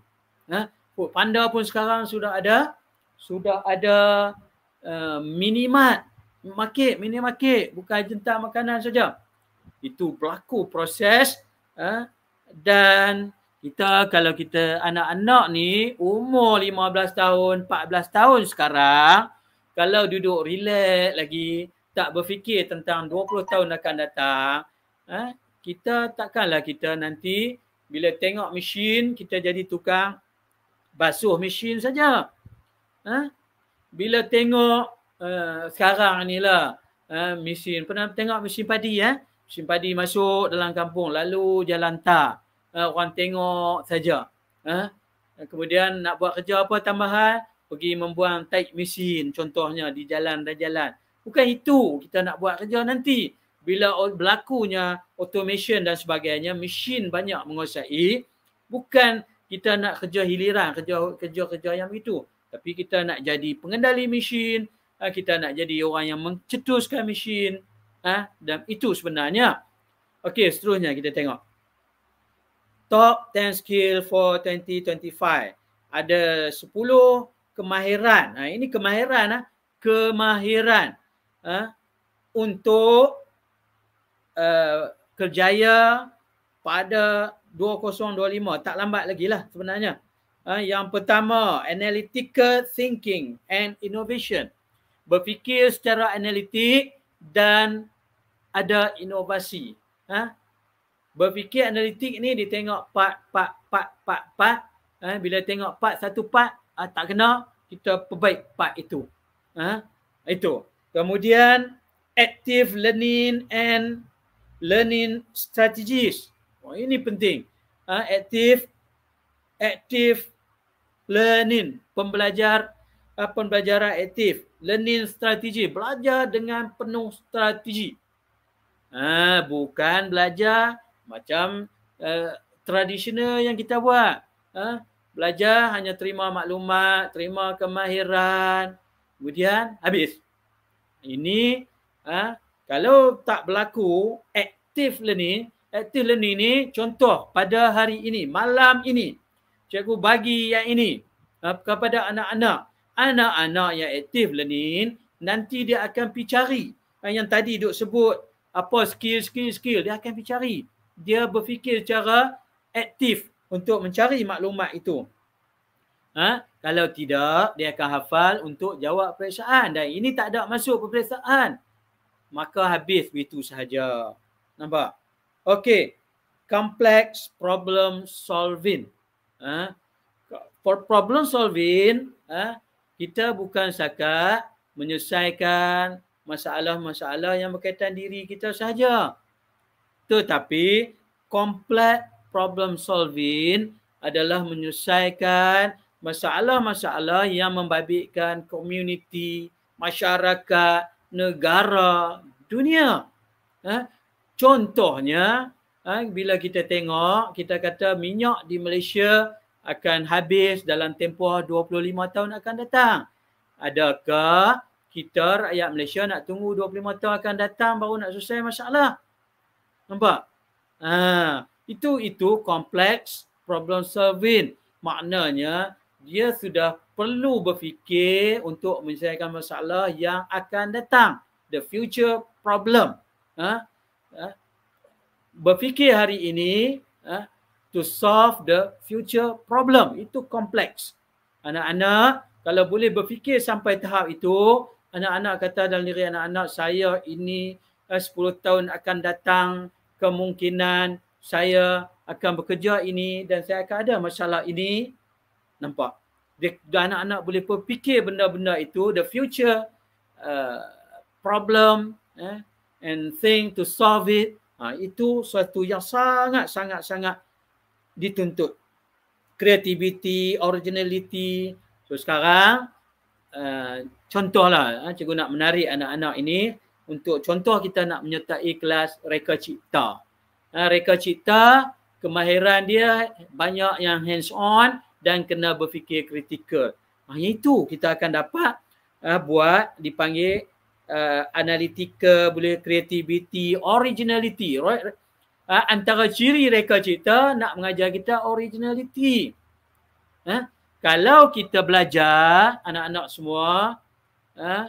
ha food panda pun sekarang sudah ada sudah ada uh, minimat market minimarket bukan jentah makanan saja itu berlaku proses ha? dan kita kalau kita anak-anak ni umur 15 tahun, 14 tahun sekarang kalau duduk relax lagi tak berfikir tentang 20 tahun akan datang eh, kita takkanlah kita nanti bila tengok mesin kita jadi tukang basuh mesin saja. Eh, bila tengok uh, sekarang ni lah eh, mesin, pernah tengok mesin padi eh? Mesin padi masuk dalam kampung lalu jalan tak uh, orang tengok saja. Uh, kemudian nak buat kerja apa tambahan? Pergi membuang tight machine contohnya di jalan dan jalan. Bukan itu kita nak buat kerja nanti. Bila berlakunya automation dan sebagainya, mesin banyak menguasai, bukan kita nak kerja hiliran, kerja-kerja yang begitu. Tapi kita nak jadi pengendali mesin, eh, kita nak jadi orang yang mencetuskan mesin. Dan itu sebenarnya. Okey, seterusnya kita tengok top 10 skill for 2025. Ada 10 kemahiran. Ha, ini kemahiran. Ha. Kemahiran. Ha, untuk uh, kerjaya pada 2025. Tak lambat lagi lah sebenarnya. Ha, yang pertama, analytical thinking and innovation. Berfikir secara analitik dan ada inovasi. Ha? Berfikir analitik ni dia tengok part, part, part, part, part. Eh, bila tengok part satu part eh, tak kena, kita perbaik part itu. Eh, itu. Kemudian active learning and learning strategies. Oh, ini penting. Eh, active active learning pembelajar eh, pembelajaran aktif learning strategy belajar dengan penuh strategi eh, bukan belajar macam uh, eh, tradisional yang kita buat uh, belajar hanya terima maklumat terima kemahiran kemudian habis ini uh, kalau tak berlaku aktif learning aktif learning ni contoh pada hari ini malam ini cikgu bagi yang ini uh, kepada anak-anak anak-anak yang aktif learning nanti dia akan pergi cari yang tadi duk sebut apa skill skill skill dia akan pergi cari dia berfikir cara aktif untuk mencari maklumat itu. Ha? Kalau tidak, dia akan hafal untuk jawab periksaan. Dan ini tak ada masuk periksaan. Maka habis begitu sahaja. Nampak? Okey. Complex problem solving. Ha? For problem solving, ha? kita bukan sekadar menyelesaikan masalah-masalah yang berkaitan diri kita sahaja. Tetapi complex problem solving adalah menyelesaikan masalah-masalah yang membabitkan komuniti, masyarakat, negara, dunia. Eh? Contohnya, eh, bila kita tengok, kita kata minyak di Malaysia akan habis dalam tempoh 25 tahun akan datang. Adakah kita rakyat Malaysia nak tunggu 25 tahun akan datang baru nak selesai masalah? Nampak? Ha, itu itu kompleks problem solving. Maknanya dia sudah perlu berfikir untuk menyelesaikan masalah yang akan datang. The future problem. Ha? Ha? Berfikir hari ini ha? to solve the future problem. Itu kompleks. Anak-anak, kalau boleh berfikir sampai tahap itu, anak-anak kata dalam diri anak-anak, saya ini 10 eh, tahun akan datang kemungkinan saya akan bekerja ini dan saya akan ada masalah ini nampak dia, anak-anak boleh berfikir benda-benda itu the future uh, problem eh, and thing to solve it ha, itu suatu yang sangat sangat sangat dituntut creativity originality so sekarang uh, contohlah uh, cikgu nak menarik anak-anak ini untuk contoh kita nak menyertai kelas reka cipta. Ha, reka cipta, kemahiran dia banyak yang hands on dan kena berfikir kritikal. Hanya itu kita akan dapat uh, buat dipanggil uh, ha, analitika, boleh creativity, originality. Right? Uh, antara ciri reka cipta nak mengajar kita originality. Huh? Kalau kita belajar, anak-anak semua, uh,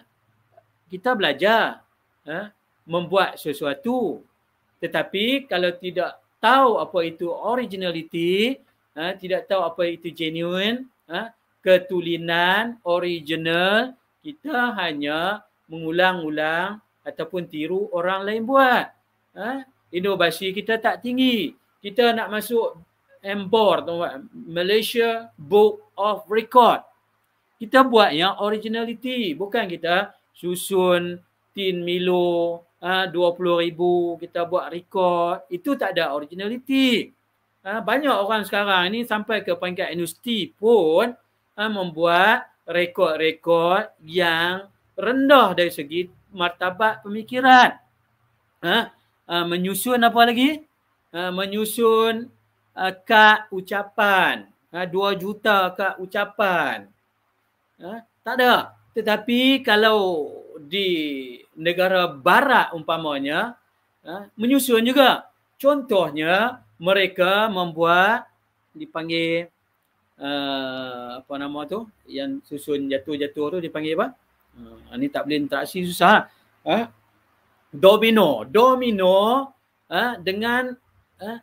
kita belajar Ha, membuat sesuatu tetapi kalau tidak tahu apa itu originality ha, tidak tahu apa itu genuine ha, ketulinan original kita hanya mengulang-ulang ataupun tiru orang lain buat inovasi kita tak tinggi kita nak masuk embor Malaysia Book of Record kita buat yang originality bukan kita susun 15 milo, ha, 20 ribu kita buat rekod. Itu tak ada originaliti. Ha, banyak orang sekarang ni sampai ke peringkat universiti pun ha, membuat rekod-rekod yang rendah dari segi martabat pemikiran. Ha, ha, menyusun apa lagi? Ha, menyusun ha, kad ucapan. Ha, 2 juta kak ucapan. Ha, tak ada. Tetapi kalau di negara barat umpamanya ha, menyusun juga. Contohnya mereka membuat dipanggil eh, apa nama tu yang susun jatuh-jatuh tu dipanggil apa? Eh, ini tak boleh interaksi susah. Ha? Domino, domino uh, dengan uh,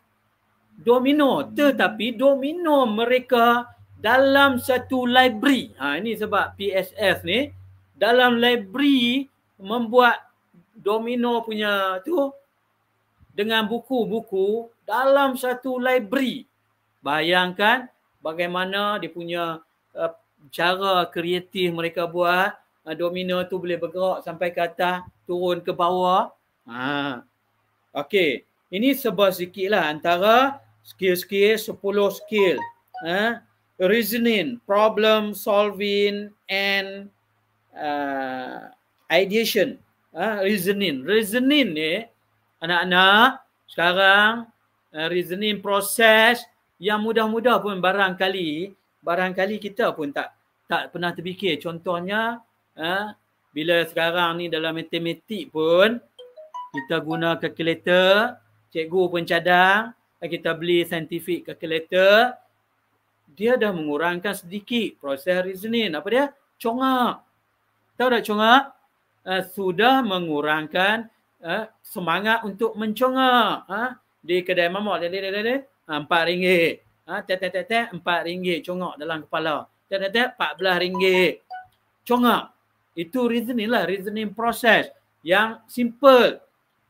domino tetapi domino mereka dalam satu library. Ha, ini sebab PSF ni dalam library membuat domino punya tu dengan buku-buku dalam satu library. Bayangkan bagaimana dia punya uh, cara kreatif mereka buat uh, domino tu boleh bergerak sampai ke atas, turun ke bawah. Ha. Okey, ini sebab sikitlah antara skill-skill 10 skill. Ha. Reasoning, problem solving and uh, ideation, uh, reasoning. Reasoning ni, anak-anak, sekarang uh, reasoning proses yang mudah-mudah pun barangkali, barangkali kita pun tak tak pernah terfikir. Contohnya, uh, bila sekarang ni dalam matematik pun, kita guna kalkulator, cikgu pun cadang, kita beli scientific kalkulator, dia dah mengurangkan sedikit proses reasoning. Apa dia? Congak. Tahu tak congak? Uh, eh, sudah mengurangkan uh, semangat untuk mencongak. Uh, ha? di kedai mamak. Dia, dia, dia, dia. Empat ringgit. Uh, tet, tet, tet, tet. Empat ringgit congak dalam kepala. Tet, tet, tet. Empat belah ringgit. Congak. Itu reasoning lah. Reasoning proses Yang simple.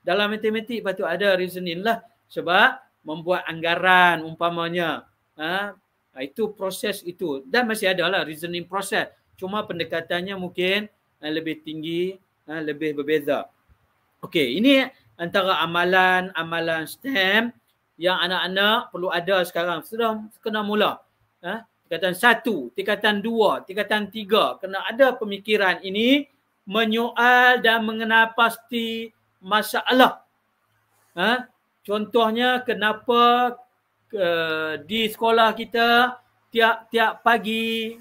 Dalam matematik patut ada reasoning lah. Sebab membuat anggaran umpamanya. Uh, itu proses itu. Dan masih ada lah reasoning proses cuma pendekatannya mungkin uh, lebih tinggi uh, lebih berbeza okey ini antara amalan-amalan stem yang anak-anak perlu ada sekarang sudah kena mula uh, tingkatan satu, tingkatan dua, tingkatan tiga kena ada pemikiran ini menyoal dan mengenal pasti masalah uh, contohnya kenapa uh, di sekolah kita tiap-tiap pagi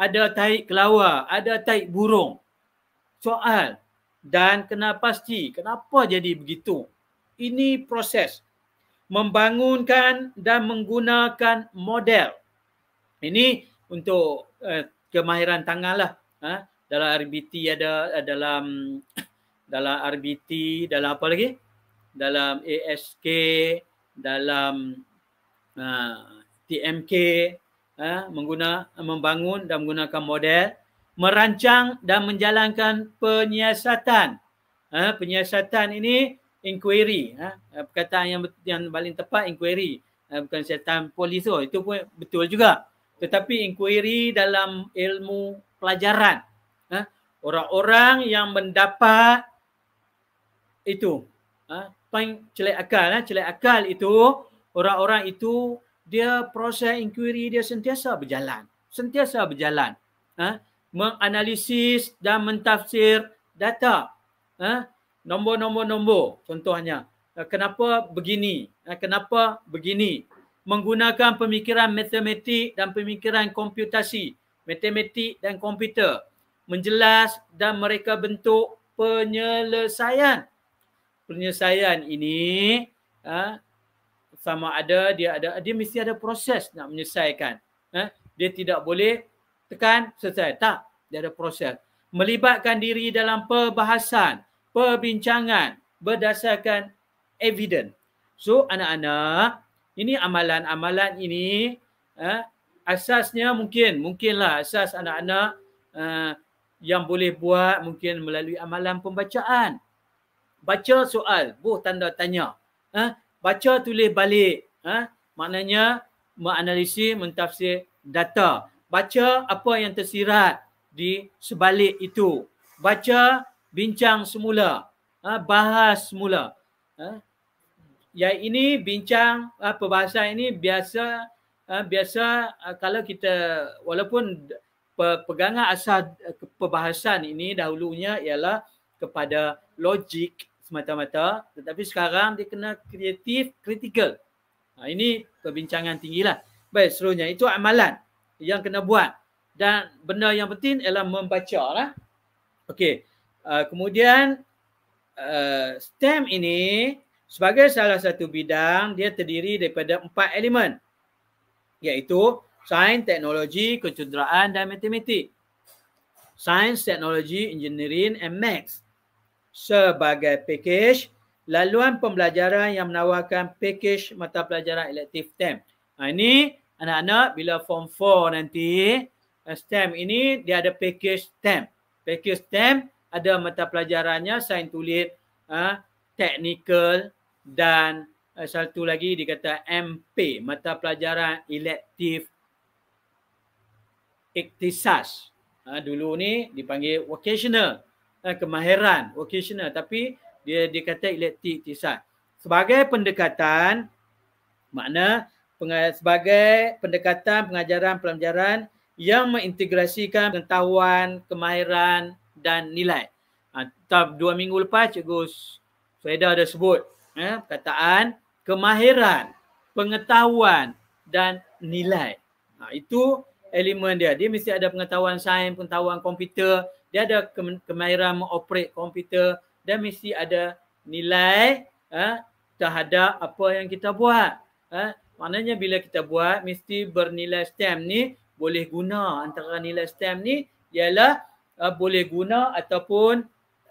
ada tahi kelawar, ada tahi burung. Soal dan kena pasti kenapa jadi begitu. Ini proses membangunkan dan menggunakan model. Ini untuk uh, kemahiran tangan lah. Uh, dalam RBT ada uh, dalam dalam RBT dalam apa lagi? Dalam ASK dalam uh, ah, TMK eh, mengguna membangun dan menggunakan model merancang dan menjalankan penyiasatan eh, penyiasatan ini inquiry eh, perkataan yang yang paling tepat inquiry eh, bukan siasatan polis tu itu pun betul juga tetapi inquiry dalam ilmu pelajaran eh, orang-orang yang mendapat itu eh, paling celik akal eh, celik akal itu orang-orang itu dia proses inquiry dia sentiasa berjalan sentiasa berjalan eh? menganalisis dan mentafsir data eh? Ha? nombor nombor nombor contohnya ha, kenapa begini kenapa begini menggunakan pemikiran matematik dan pemikiran komputasi matematik dan komputer menjelas dan mereka bentuk penyelesaian penyelesaian ini eh, sama ada dia ada dia mesti ada proses nak menyelesaikan. Eh? Dia tidak boleh tekan selesai. Tak, dia ada proses. Melibatkan diri dalam perbahasan, perbincangan berdasarkan evidence. So anak-anak, ini amalan-amalan ini eh, asasnya mungkin, mungkinlah asas anak-anak eh, yang boleh buat mungkin melalui amalan pembacaan. Baca soal, buh tanda tanya. Eh, baca tulis balik ha? maknanya menganalisi mentafsir data baca apa yang tersirat di sebalik itu baca bincang semula ha? bahas semula ha? yang ini bincang ha, perbahasan ini biasa ha, biasa ha, kalau kita walaupun pegangan asas ha? perbahasan ini dahulunya ialah kepada logik semata-mata tetapi sekarang dia kena kreatif kritikal ha, ini perbincangan tinggilah baik seluruhnya itu amalan yang kena buat dan benda yang penting ialah membaca lah okey uh, kemudian uh, ha, stem ini sebagai salah satu bidang dia terdiri daripada empat elemen iaitu sains teknologi kecenderaan dan matematik sains teknologi engineering and maths sebagai package laluan pembelajaran yang menawarkan package mata pelajaran elektif STEM. Ha, ini anak-anak bila form 4 nanti eh, STEM ini dia ada package STEM. Package STEM ada mata pelajarannya sains tulis, uh, technical dan uh, satu lagi dikata MP mata pelajaran elektif ikhtisas. Uh, dulu ni dipanggil vocational uh, kemahiran vocational tapi dia dia kata elektrik tisat sebagai pendekatan makna sebagai pendekatan pengajaran pelajaran yang mengintegrasikan pengetahuan kemahiran dan nilai ha, Tak dua minggu lepas Cikgu Feda ada sebut ya, eh, Kataan kemahiran, pengetahuan dan nilai ha, Itu elemen dia Dia mesti ada pengetahuan sains, pengetahuan komputer dia ada kemahiran mengoperate komputer dan mesti ada nilai eh, terhadap apa yang kita buat. Eh. Maknanya bila kita buat mesti bernilai stem ni boleh guna antara nilai stem ni ialah eh, boleh guna ataupun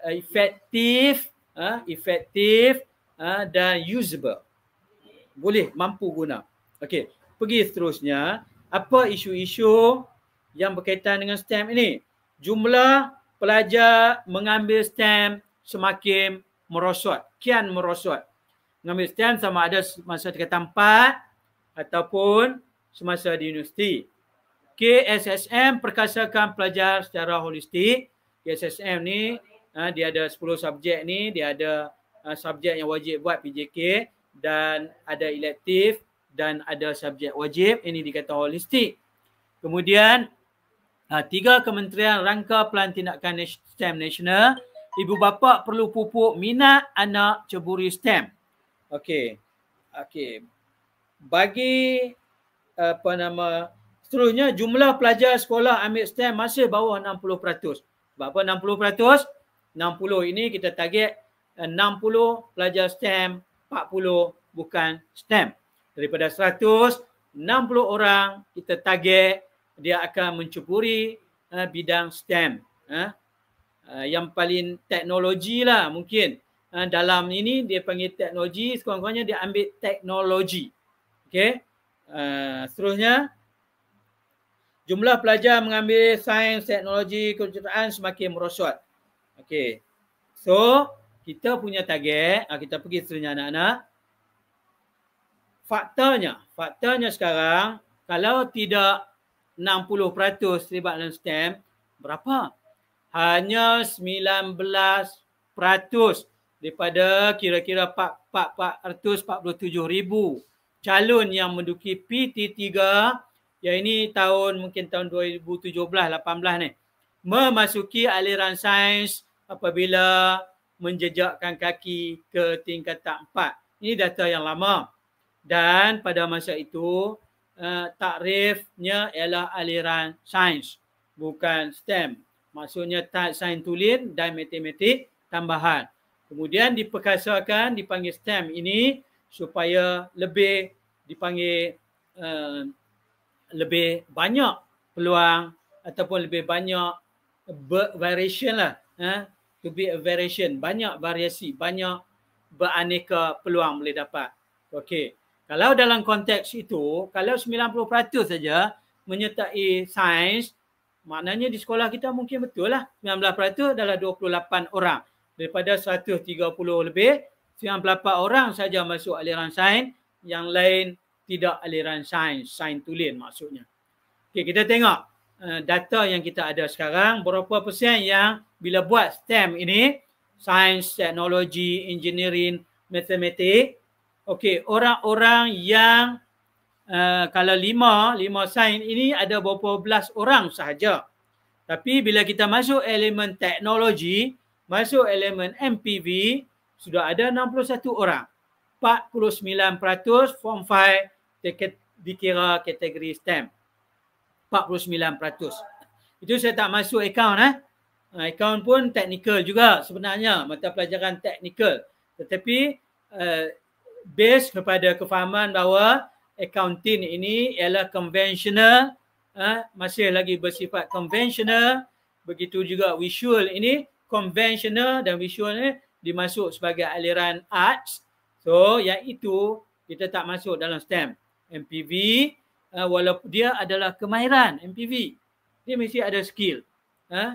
eh, efektif eh, efektif eh, dan usable. Boleh mampu guna. Okey, pergi seterusnya. Apa isu-isu yang berkaitan dengan stem ini? jumlah pelajar mengambil STEM semakin merosot, kian merosot. Mengambil STEM sama ada semasa tingkatan 4 ataupun semasa di universiti. KSSM perkasakan pelajar secara holistik. KSSM ni ha, dia ada 10 subjek ni, dia ada ha, subjek yang wajib buat PJK dan ada elektif dan ada subjek wajib. Ini dikata holistik. Kemudian Ha, tiga kementerian rangka pelan tindakan STEM nasional. Ibu bapa perlu pupuk minat anak ceburi STEM. Okey. Okey. Bagi apa nama seterusnya jumlah pelajar sekolah ambil STEM masih bawah 60%. Sebab apa 60%? 60 ini kita target 60 pelajar STEM, 40 bukan STEM. Daripada 100, 60 orang kita target dia akan mencuburi uh, eh, bidang STEM. Uh, eh, yang paling teknologi lah mungkin. Uh, dalam ini dia panggil teknologi, sekurang-kurangnya dia ambil teknologi. Okay. Uh, seterusnya, jumlah pelajar mengambil sains, teknologi, kecerdasan semakin merosot. Okay. So, kita punya target, uh, kita pergi seterusnya anak-anak. Faktanya, faktanya sekarang, kalau tidak 60% terlibat dalam scam berapa? Hanya 19% daripada kira-kira 447 ribu calon yang menduki PT3 yang ini tahun mungkin tahun 2017-18 ni memasuki aliran sains apabila menjejakkan kaki ke tingkatan 4. Ini data yang lama. Dan pada masa itu Eh, takrifnya ialah aliran sains bukan STEM. Maksudnya tak sains tulen dan matematik tambahan. Kemudian diperkasakan dipanggil STEM ini supaya lebih dipanggil uh, lebih banyak peluang ataupun lebih banyak variation lah. Eh? To be a variation. Banyak variasi. Banyak beraneka peluang boleh dapat. Okey. Kalau dalam konteks itu, kalau 90% saja menyertai sains, maknanya di sekolah kita mungkin betul lah. 19% adalah 28 orang. Daripada 130 lebih, 98 orang saja masuk aliran sains, yang lain tidak aliran sains, sains tulen maksudnya. Okay, kita tengok eh, data yang kita ada sekarang, berapa persen yang bila buat STEM ini, sains, teknologi, engineering, matematik, Okey, orang-orang yang uh, kalau lima, lima sign ini ada berapa belas orang sahaja. Tapi bila kita masuk elemen teknologi, masuk elemen MPV, sudah ada 61 orang. 49% form 5 dikira kategori STEM. 49%. Itu saya tak masuk account eh. Ah, account pun technical juga sebenarnya. Mata pelajaran technical. Tetapi uh, based kepada kefahaman bahawa accounting ini ialah conventional uh, masih lagi bersifat conventional begitu juga visual ini conventional dan visual ni dimasuk sebagai aliran arts so yang itu kita tak masuk dalam STEM. MPV uh, ha, walaupun dia adalah kemahiran MPV dia mesti ada skill uh, ha.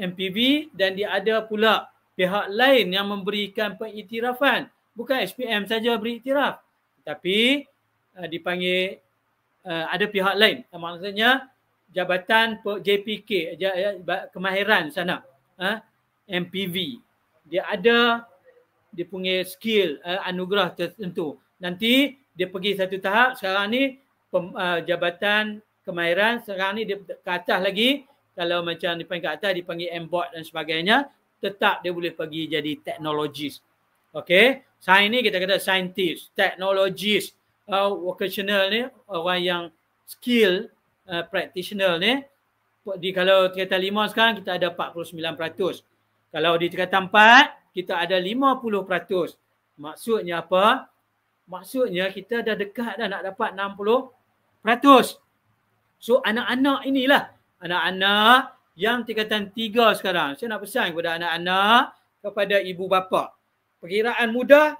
MPV dan dia ada pula pihak lain yang memberikan pengiktirafan bukan SPM saja beriktiraf tetapi uh, dipanggil uh, ada pihak lain uh, maksudnya jabatan JPK kemahiran sana uh, MPV dia ada dia punya skill uh, anugerah tertentu nanti dia pergi satu tahap sekarang ni pem, uh, jabatan kemahiran sekarang ni dia ke atas lagi kalau macam dipanggil ke atas dipanggil m dan sebagainya tetap dia boleh pergi jadi teknologis. Okey. Sains ni kita kata scientist, technologist, uh, vocational ni, orang yang skill, uh, practitioner ni. Di kalau tingkatan lima sekarang kita ada 49%. Kalau di tingkatan empat, kita ada 50%. Maksudnya apa? Maksudnya kita dah dekat dah nak dapat 60%. So anak-anak inilah. Anak-anak yang tingkatan tiga sekarang. Saya nak pesan kepada anak-anak, kepada ibu bapa perkiraan mudah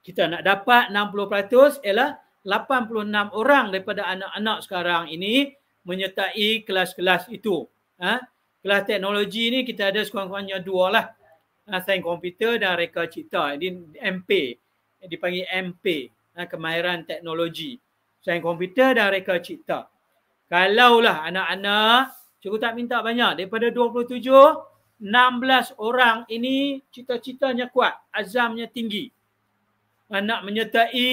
kita nak dapat 60% ialah 86 orang daripada anak-anak sekarang ini menyertai kelas-kelas itu. Ha? Kelas teknologi ni kita ada sekurang-kurangnya dua lah. Ha, sains komputer dan reka cipta. Ini MP. Dipanggil MP. Ha, kemahiran teknologi. Sains komputer dan reka cipta. Kalaulah anak-anak cukup tak minta banyak. Daripada 16 orang ini cita-citanya kuat, azamnya tinggi. Ah, nak menyertai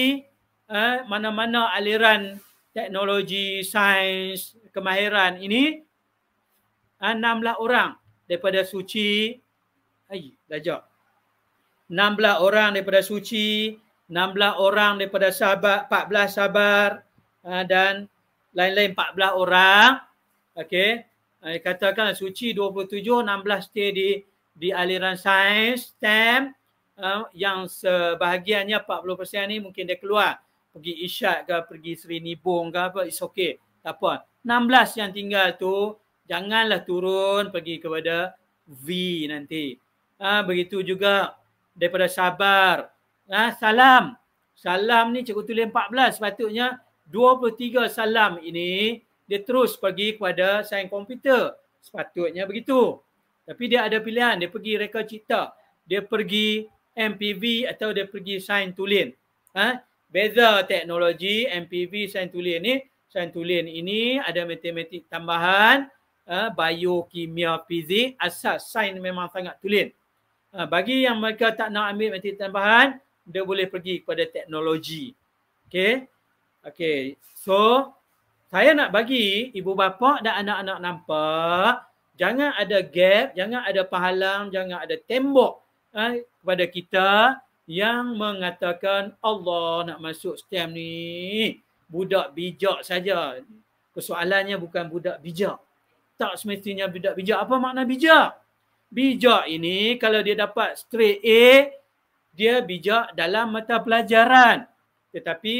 eh, mana-mana aliran teknologi, sains, kemahiran ini. Eh, ah, 16 orang daripada suci. Hai, belajar. 16 orang daripada suci, 16 orang daripada sahabat, 14 sabar dan lain-lain 14 orang. Okey, eh, katakan suci 27 16 dia di di aliran sains STEM uh, yang sebahagiannya 40% ni mungkin dia keluar pergi isyak ke pergi Sri Nibong ke apa it's okay tak apa 16 yang tinggal tu janganlah turun pergi kepada V nanti ha, begitu juga daripada sabar ha, salam salam ni cikgu tulis 14 sepatutnya 23 salam ini dia terus pergi kepada sains komputer. Sepatutnya begitu. Tapi dia ada pilihan, dia pergi reka cipta, dia pergi MPV atau dia pergi sains tulen. Ha? Beza teknologi MPV sains tulen ni, sains tulen ini ada matematik tambahan, ah ha? bio kimia fizik, asas sains memang sangat tulen. Ha? bagi yang mereka tak nak ambil matematik tambahan, dia boleh pergi kepada teknologi. Okay. Okay. So, saya nak bagi ibu bapa dan anak-anak nampak jangan ada gap, jangan ada penghalang, jangan ada tembok eh, kepada kita yang mengatakan Allah nak masuk stem ni budak bijak saja. Persoalannya bukan budak bijak. Tak semestinya budak bijak. Apa makna bijak? Bijak ini kalau dia dapat straight A, dia bijak dalam mata pelajaran. Tetapi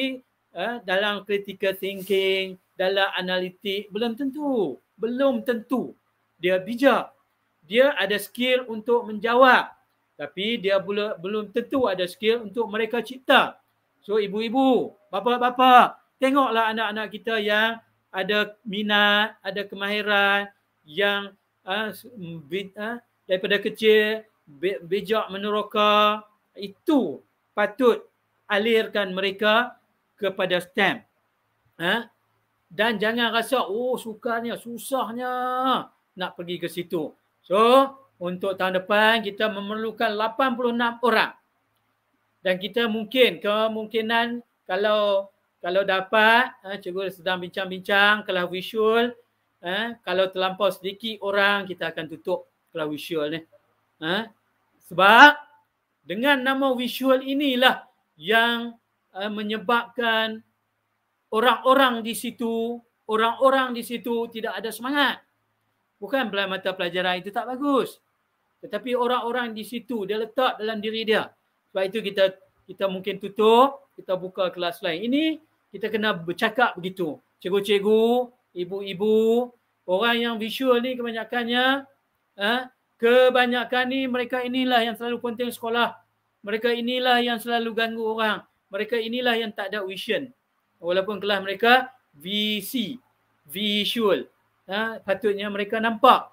eh, dalam critical thinking, dalam analitik belum tentu. Belum tentu dia bijak. Dia ada skill untuk menjawab. Tapi dia belum tentu ada skill untuk mereka cipta. So ibu-ibu, bapa-bapa, tengoklah anak-anak kita yang ada minat, ada kemahiran yang uh, daripada kecil bijak meneroka. Itu patut alirkan mereka kepada STEM. Uh, ah, dan jangan rasa oh sukarnya susahnya nak pergi ke situ. So untuk tahun depan kita memerlukan 86 orang. Dan kita mungkin kemungkinan kalau kalau dapat eh, cikgu sedang bincang-bincang kelas visual eh, kalau terlampau sedikit orang kita akan tutup kelas visual ni. Eh. Sebab dengan nama visual inilah yang eh, menyebabkan orang-orang di situ, orang-orang di situ tidak ada semangat. Bukan pelan mata pelajaran itu tak bagus. Tetapi orang-orang di situ dia letak dalam diri dia. Sebab itu kita kita mungkin tutup, kita buka kelas lain. Ini kita kena bercakap begitu. Cikgu-cikgu, ibu-ibu, orang yang visual ni kebanyakannya eh, kebanyakan ni mereka inilah yang selalu penting sekolah. Mereka inilah yang selalu ganggu orang. Mereka inilah yang tak ada vision walaupun kelas mereka VC, visual. Ha, patutnya mereka nampak.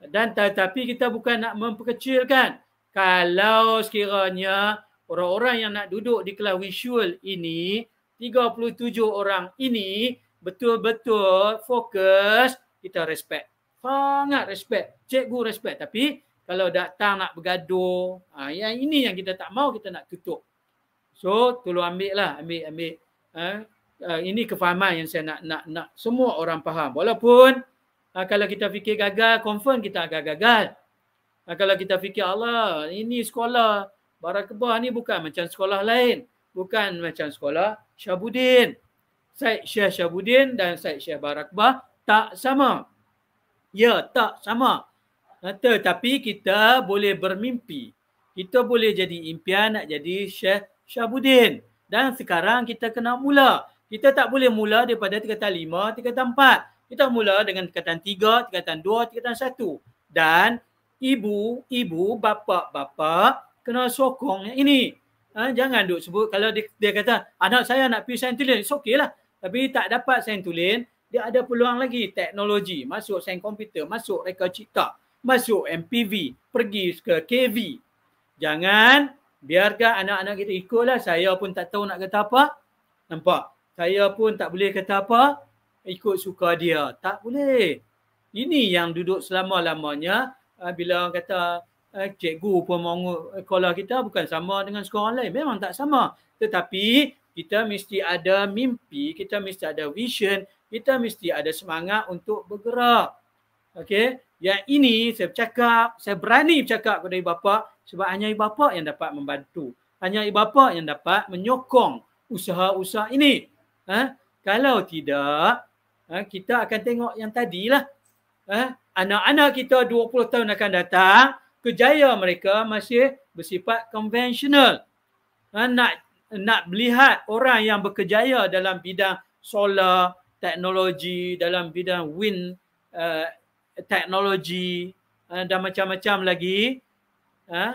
Dan tetapi kita bukan nak memperkecilkan kalau sekiranya orang-orang yang nak duduk di kelas visual ini 37 orang ini betul-betul fokus kita respect. Sangat respect. Cikgu respect. Tapi kalau datang nak bergaduh, ha, yang ini yang kita tak mau kita nak tutup. So, tolong ambil lah. Ambil, ambil. Ha, uh, ini kefahaman yang saya nak nak nak semua orang faham. Walaupun uh, kalau kita fikir gagal, confirm kita akan gagal. Uh, kalau kita fikir Allah, ini sekolah Barakabah ni bukan macam sekolah lain. Bukan macam sekolah Syabudin. Syed Syekh Syabudin dan Syed Syekh Barakbah tak sama. Ya, tak sama. Tetapi kita boleh bermimpi. Kita boleh jadi impian nak jadi Syekh Syabudin. Dan sekarang kita kena mula. Kita tak boleh mula daripada tingkatan 5, tingkatan empat. Kita mula dengan tingkatan 3, tingkatan 2, tingkatan satu. Dan ibu, ibu, bapa, bapa kena sokong yang ini. Ha, jangan duk sebut kalau dia, dia kata anak saya nak pergi sains tulen, it's okay lah. Tapi tak dapat sains tulen, dia ada peluang lagi teknologi. Masuk sains komputer, masuk reka cipta, masuk MPV, pergi ke KV. Jangan biarkan anak-anak kita ikutlah. Saya pun tak tahu nak kata apa. Nampak? saya pun tak boleh kata apa ikut suka dia tak boleh ini yang duduk selama-lamanya uh, bila orang kata uh, cikgu pun mau sekolah kita bukan sama dengan sekolah lain memang tak sama tetapi kita mesti ada mimpi kita mesti ada vision kita mesti ada semangat untuk bergerak okey yang ini saya bercakap, saya berani bercakap kepada ibu bapa sebab hanya ibu bapa yang dapat membantu. Hanya ibu bapa yang dapat menyokong usaha-usaha ini. Ha? Kalau tidak, ha? kita akan tengok yang tadilah. Ha? Anak-anak kita 20 tahun akan datang, kejaya mereka masih bersifat konvensional. Ha? Nak nak melihat orang yang berkejaya dalam bidang solar, teknologi, dalam bidang wind uh, teknologi uh, dan macam-macam lagi, ha?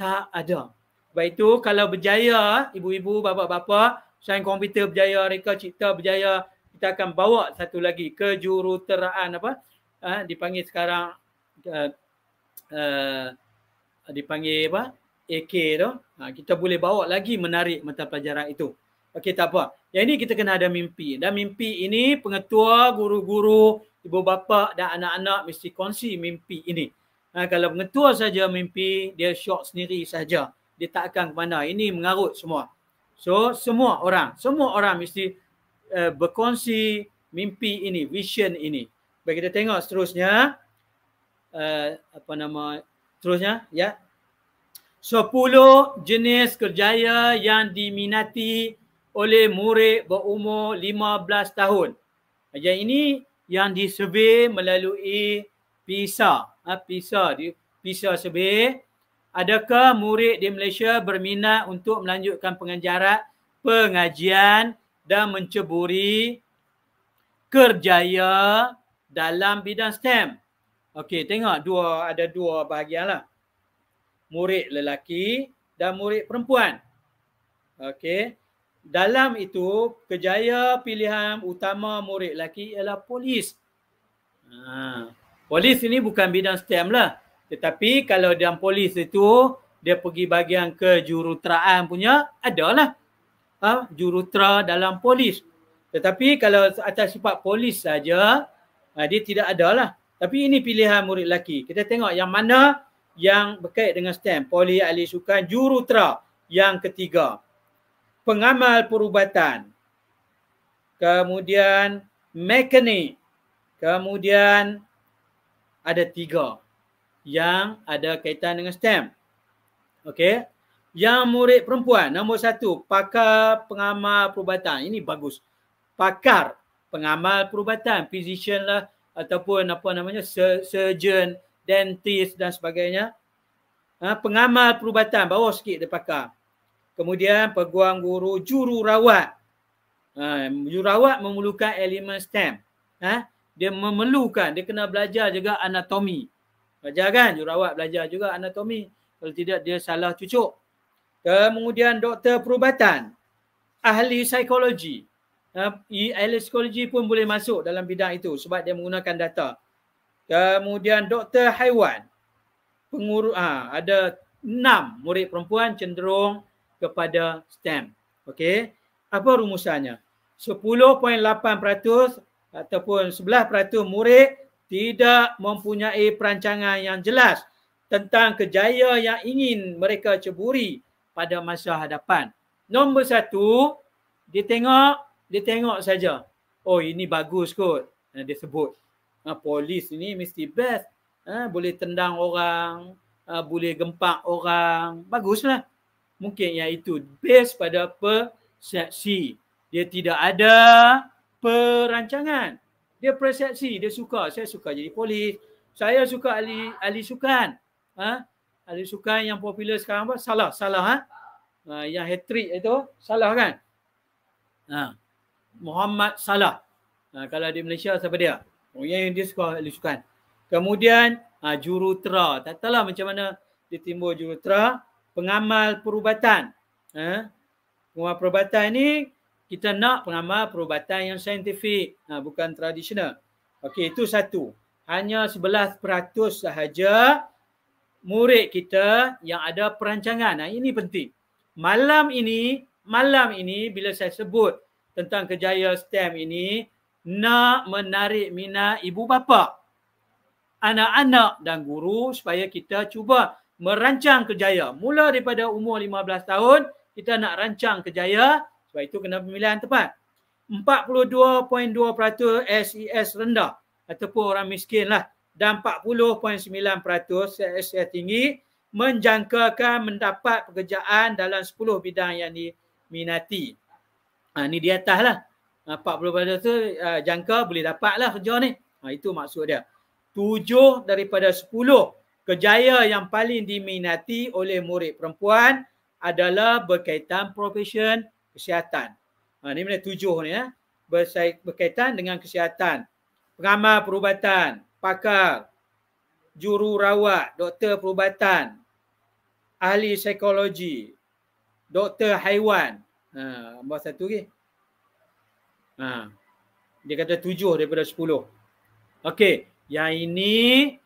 tak ada. Sebab itu kalau berjaya ibu-ibu, bapa-bapa, Sains komputer berjaya, reka cipta berjaya, kita akan bawa satu lagi ke juruteraan apa? Ha, dipanggil sekarang uh, uh, dipanggil apa? AK tu. Ha, kita boleh bawa lagi menarik mata pelajaran itu. Okey tak apa. Yang ini kita kena ada mimpi. Dan mimpi ini pengetua, guru-guru, ibu bapa dan anak-anak mesti kongsi mimpi ini. Ha, kalau pengetua saja mimpi, dia syok sendiri saja. Dia tak akan ke mana. Ini mengarut semua. So semua orang, semua orang mesti uh, berkongsi mimpi ini, vision ini. Baik kita tengok seterusnya uh, apa nama seterusnya ya. Yeah. 10 jenis kerjaya yang diminati oleh murid berumur 15 tahun. Yang ini yang disurvey melalui PISA. Ha, PISA, PISA survey Adakah murid di Malaysia berminat untuk melanjutkan pengajaran pengajian dan menceburi kerjaya dalam bidang STEM? Okey, tengok dua ada dua bahagianlah. Murid lelaki dan murid perempuan. Okey. Dalam itu, kejaya pilihan utama murid lelaki ialah polis. Ha. Polis ini bukan bidang STEM lah. Tetapi kalau dalam polis itu dia pergi bagian ke juruteraan punya adalah ha, jurutera dalam polis. Tetapi kalau atas sifat polis saja ha, dia tidak adalah. Tapi ini pilihan murid lelaki. Kita tengok yang mana yang berkait dengan STEM. Poli ahli sukan jurutera yang ketiga. Pengamal perubatan. Kemudian mekanik. Kemudian ada tiga yang ada kaitan dengan STEM. Okey. Yang murid perempuan, nombor satu, pakar pengamal perubatan. Ini bagus. Pakar pengamal perubatan, physician lah ataupun apa namanya, surgeon, dentist dan sebagainya. Ha, pengamal perubatan, bawah sikit dia pakar. Kemudian peguam guru, jururawat. Ha, jururawat memerlukan elemen STEM. Ha, dia memerlukan, dia kena belajar juga anatomi. Belajar kan? Jurawat belajar juga anatomi. Kalau tidak dia salah cucuk. Kemudian doktor perubatan. Ahli psikologi. Eh, ahli psikologi pun boleh masuk dalam bidang itu sebab dia menggunakan data. Kemudian doktor haiwan. Penguru, ha, ah, ada enam murid perempuan cenderung kepada STEM. Okey. Apa rumusannya? 10.8% ataupun 11% murid tidak mempunyai perancangan yang jelas tentang kejayaan yang ingin mereka ceburi pada masa hadapan. Nombor satu, dia tengok, dia tengok saja. Oh ini bagus kot, eh, dia sebut. Ah, polis ini mesti best. Ah, boleh tendang orang, ah, boleh gempak orang. Baguslah. Mungkin yang itu based pada persepsi. Dia tidak ada perancangan dia persepsi dia suka saya suka jadi polis saya suka ahli ahli sukan ha ahli sukan yang popular sekarang apa salah salah ha, ha yang hat-trick itu salah kan ha Muhammad Salah ha, kalau di Malaysia siapa dia oh yang dia suka ahli sukan kemudian ha, jurutera tak tahulah macam mana dia timbul jurutera pengamal perubatan ha pengamal perubatan ni kita nak pengamal perubatan yang saintifik ha, bukan tradisional. Okey itu satu. Hanya 11% sahaja murid kita yang ada perancangan. Nah, ha, ini penting. Malam ini, malam ini bila saya sebut tentang kejaya STEM ini nak menarik minat ibu bapa, anak-anak dan guru supaya kita cuba merancang kejaya. Mula daripada umur 15 tahun, kita nak rancang kejaya sebab itu kena pemilihan tepat. 42.2% SES rendah ataupun orang miskin lah dan 40.9% SES e tinggi menjangkakan mendapat pekerjaan dalam 10 bidang yang diminati. Ha, ni di atas lah. 40% ha, tu uh, jangka boleh dapat lah kerja ni. Ha, itu maksud dia. 7 daripada 10 kejaya yang paling diminati oleh murid perempuan adalah berkaitan profesion kesihatan. Ha, ini mana tujuh ni eh. berkaitan dengan kesihatan. Pengamal perubatan, pakar, juru rawat, doktor perubatan, ahli psikologi, doktor haiwan. Ha, ambil satu lagi. Ha, dia kata tujuh daripada sepuluh. Okey, yang ini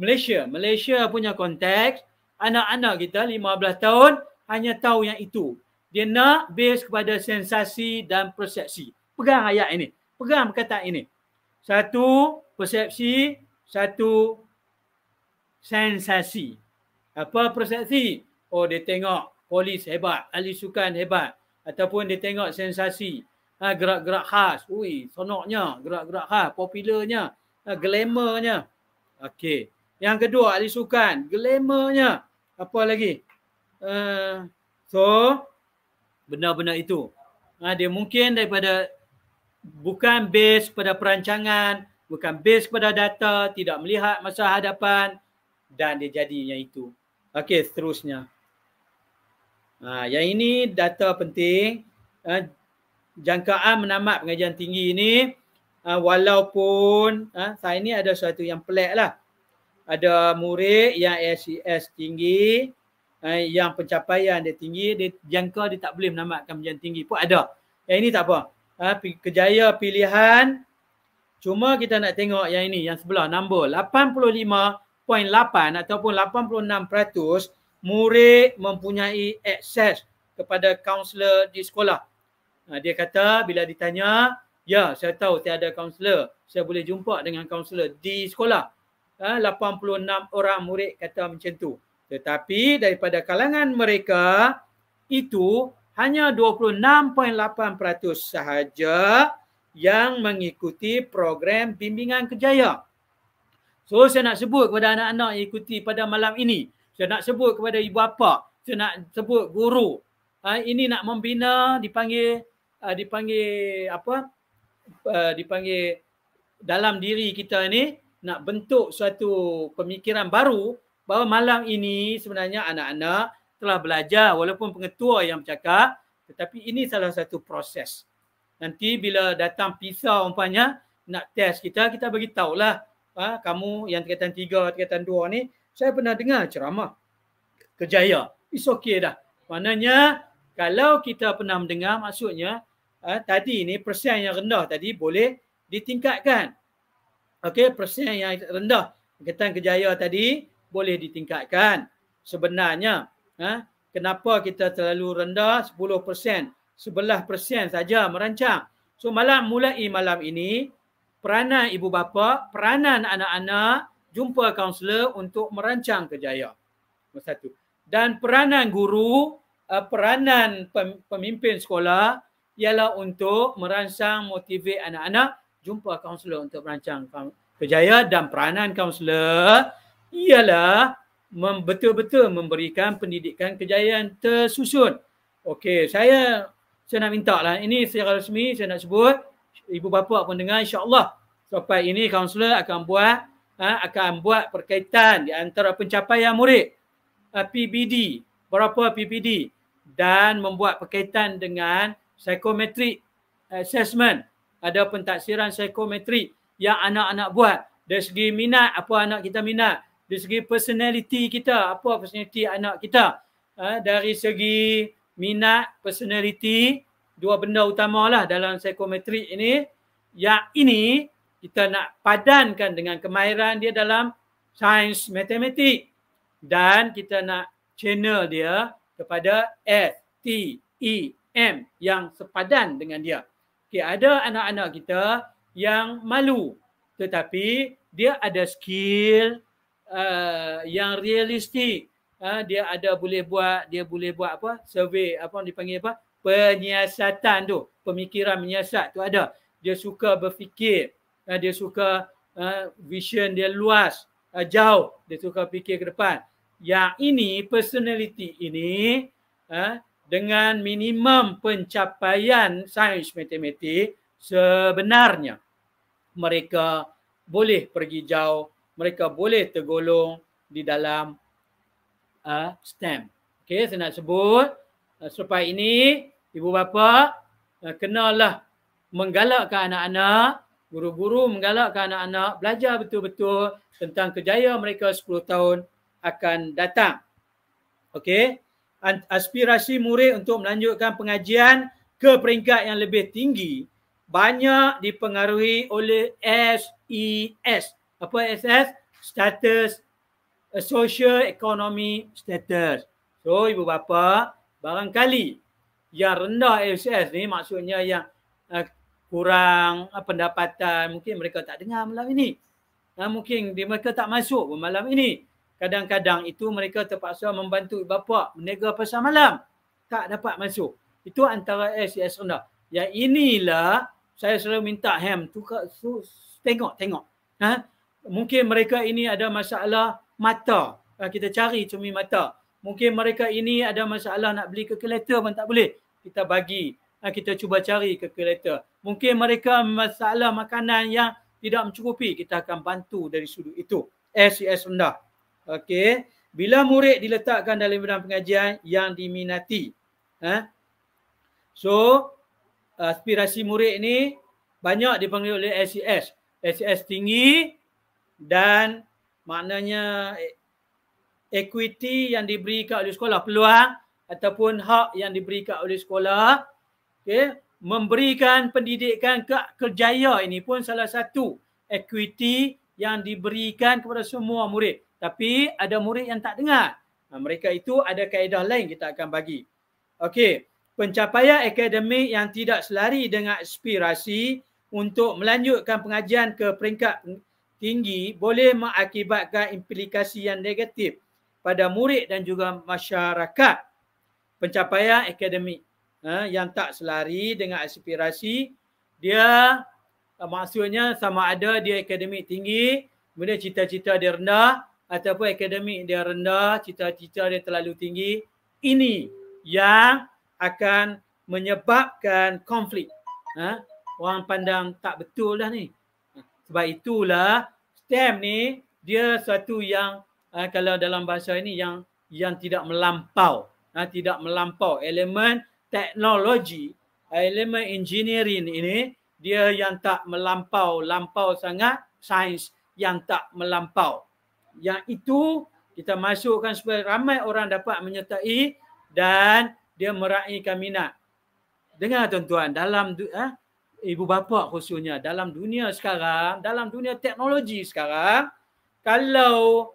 Malaysia. Malaysia punya konteks, anak-anak kita 15 tahun hanya tahu yang itu. Dia nak base kepada sensasi dan persepsi. Pegang ayat ini. Pegang kata ini. Satu, persepsi. Satu, sensasi. Apa persepsi? Oh, dia tengok polis hebat. Ahli sukan hebat. Ataupun dia tengok sensasi. Ha, gerak-gerak khas. Ui, senoknya. Gerak-gerak khas. Popularnya. Ha, glamournya. Okey. Yang kedua, ahli sukan. Glamournya. Apa lagi? Uh, so, benda-benda itu. Ha, dia mungkin daripada bukan base pada perancangan, bukan base pada data, tidak melihat masa hadapan dan dia jadinya itu. Okey, seterusnya. Ha, yang ini data penting. Ha, jangkaan menamat pengajian tinggi ini ha, walaupun ha, saya ini ada sesuatu yang pelik lah. Ada murid yang SES e tinggi, Eh, yang pencapaian dia tinggi, dia jangka dia tak boleh menamatkan pujian tinggi pun ada. Yang ini tak apa. Ha, kejaya pilihan cuma kita nak tengok yang ini yang sebelah nombor 85.8 ataupun 86% murid mempunyai akses kepada kaunselor di sekolah. Ha, dia kata bila ditanya, ya saya tahu tiada kaunselor. Saya boleh jumpa dengan kaunselor di sekolah. Ha, 86 orang murid kata macam tu. Tetapi daripada kalangan mereka itu hanya 26.8% sahaja yang mengikuti program bimbingan kejaya. So saya nak sebut kepada anak-anak yang ikuti pada malam ini. Saya nak sebut kepada ibu bapa. Saya nak sebut guru. Ha, ini nak membina dipanggil uh, dipanggil apa? Uh, dipanggil dalam diri kita ini nak bentuk suatu pemikiran baru bahawa malam ini sebenarnya anak-anak telah belajar walaupun pengetua yang bercakap tetapi ini salah satu proses. Nanti bila datang PISA umpamanya nak test kita, kita beritahu lah ha, kamu yang tingkatan tiga, tingkatan dua ni saya pernah dengar ceramah kejaya. It's okay dah. Maknanya kalau kita pernah mendengar maksudnya ha, tadi ni persen yang rendah tadi boleh ditingkatkan. Okay, persen yang rendah tingkatan kejaya tadi boleh ditingkatkan. Sebenarnya, ha, kenapa kita terlalu rendah 10%, 11% saja merancang. So malam mulai malam ini, peranan ibu bapa, peranan anak-anak jumpa kaunselor untuk merancang kejaya. satu. Dan peranan guru, eh, peranan pemimpin sekolah ialah untuk merancang motivate anak-anak jumpa kaunselor untuk merancang kejaya dan peranan kaunselor ialah betul-betul memberikan pendidikan kejayaan tersusun. Okey, saya saya nak minta lah. Ini secara rasmi saya nak sebut. Ibu bapa pun dengar insyaAllah. Sampai ini kaunselor akan buat ha, akan buat perkaitan di antara pencapaian murid. Ha, PBD. Berapa PBD. Dan membuat perkaitan dengan psikometrik assessment. Ada pentaksiran psikometrik yang anak-anak buat. Dari segi minat, apa anak kita minat dari segi personality kita apa personality anak kita uh, dari segi minat personality dua benda utamalah dalam psikometrik ini yang ini kita nak padankan dengan kemahiran dia dalam sains matematik dan kita nak channel dia kepada S T E M yang sepadan dengan dia. Okey, ada anak-anak kita yang malu tetapi dia ada skill uh, yang realistik uh, dia ada boleh buat dia boleh buat apa survey apa dipanggil apa penyiasatan tu pemikiran menyiasat tu ada dia suka berfikir uh, dia suka uh, vision dia luas uh, jauh dia suka fikir ke depan yang ini personality ini uh, dengan minimum pencapaian sains matematik sebenarnya mereka boleh pergi jauh mereka boleh tergolong di dalam uh, ah, stem. Okey, saya nak sebut uh, ah, supaya ini ibu bapa uh, kenalah menggalakkan anak-anak, guru-guru menggalakkan anak-anak belajar betul-betul tentang kejayaan mereka 10 tahun akan datang. Okey, aspirasi murid untuk melanjutkan pengajian ke peringkat yang lebih tinggi banyak dipengaruhi oleh SES e apa SS status a social economy status. So ibu bapa barangkali yang rendah SS ni maksudnya yang uh, kurang uh, pendapatan mungkin mereka tak dengar malam ini. Uh, mungkin mereka tak masuk pun malam ini. Kadang-kadang itu mereka terpaksa membantu ibu bapa menega pasal malam. Tak dapat masuk. Itu antara SS rendah. Yang inilah saya selalu minta Ham tukar, tengok, tengok. Ha? mungkin mereka ini ada masalah mata ah, kita cari cumi mata mungkin mereka ini ada masalah nak beli kalkulator pun tak boleh kita bagi ah, kita cuba cari kalkulator mungkin mereka masalah makanan yang tidak mencukupi kita akan bantu dari sudut itu SES rendah okey bila murid diletakkan dalam bidang pengajian yang diminati eh? so aspirasi murid ni banyak dipanggil oleh SES SES tinggi dan maknanya eh, equity yang diberikan oleh sekolah peluang ataupun hak yang diberikan oleh sekolah okay, memberikan pendidikan ke kerjaya ini pun salah satu equity yang diberikan kepada semua murid tapi ada murid yang tak dengar nah, mereka itu ada kaedah lain kita akan bagi okey pencapaian akademik yang tidak selari dengan aspirasi untuk melanjutkan pengajian ke peringkat tinggi boleh mengakibatkan implikasi yang negatif pada murid dan juga masyarakat. Pencapaian akademik eh, yang tak selari dengan aspirasi dia eh, maksudnya sama ada dia akademik tinggi, kemudian cita-cita dia rendah ataupun akademik dia rendah, cita-cita dia terlalu tinggi. Ini yang akan menyebabkan konflik. Eh, orang pandang tak betul dah ni. Ha, sebab itulah stem ni dia satu yang uh, kalau dalam bahasa ini yang yang tidak melampau uh, tidak melampau elemen teknologi elemen engineering ini dia yang tak melampau lampau sangat sains yang tak melampau yang itu kita masukkan supaya ramai orang dapat menyertai dan dia meraihkan minat dengar tuan-tuan dalam uh, ibu bapa khususnya dalam dunia sekarang, dalam dunia teknologi sekarang, kalau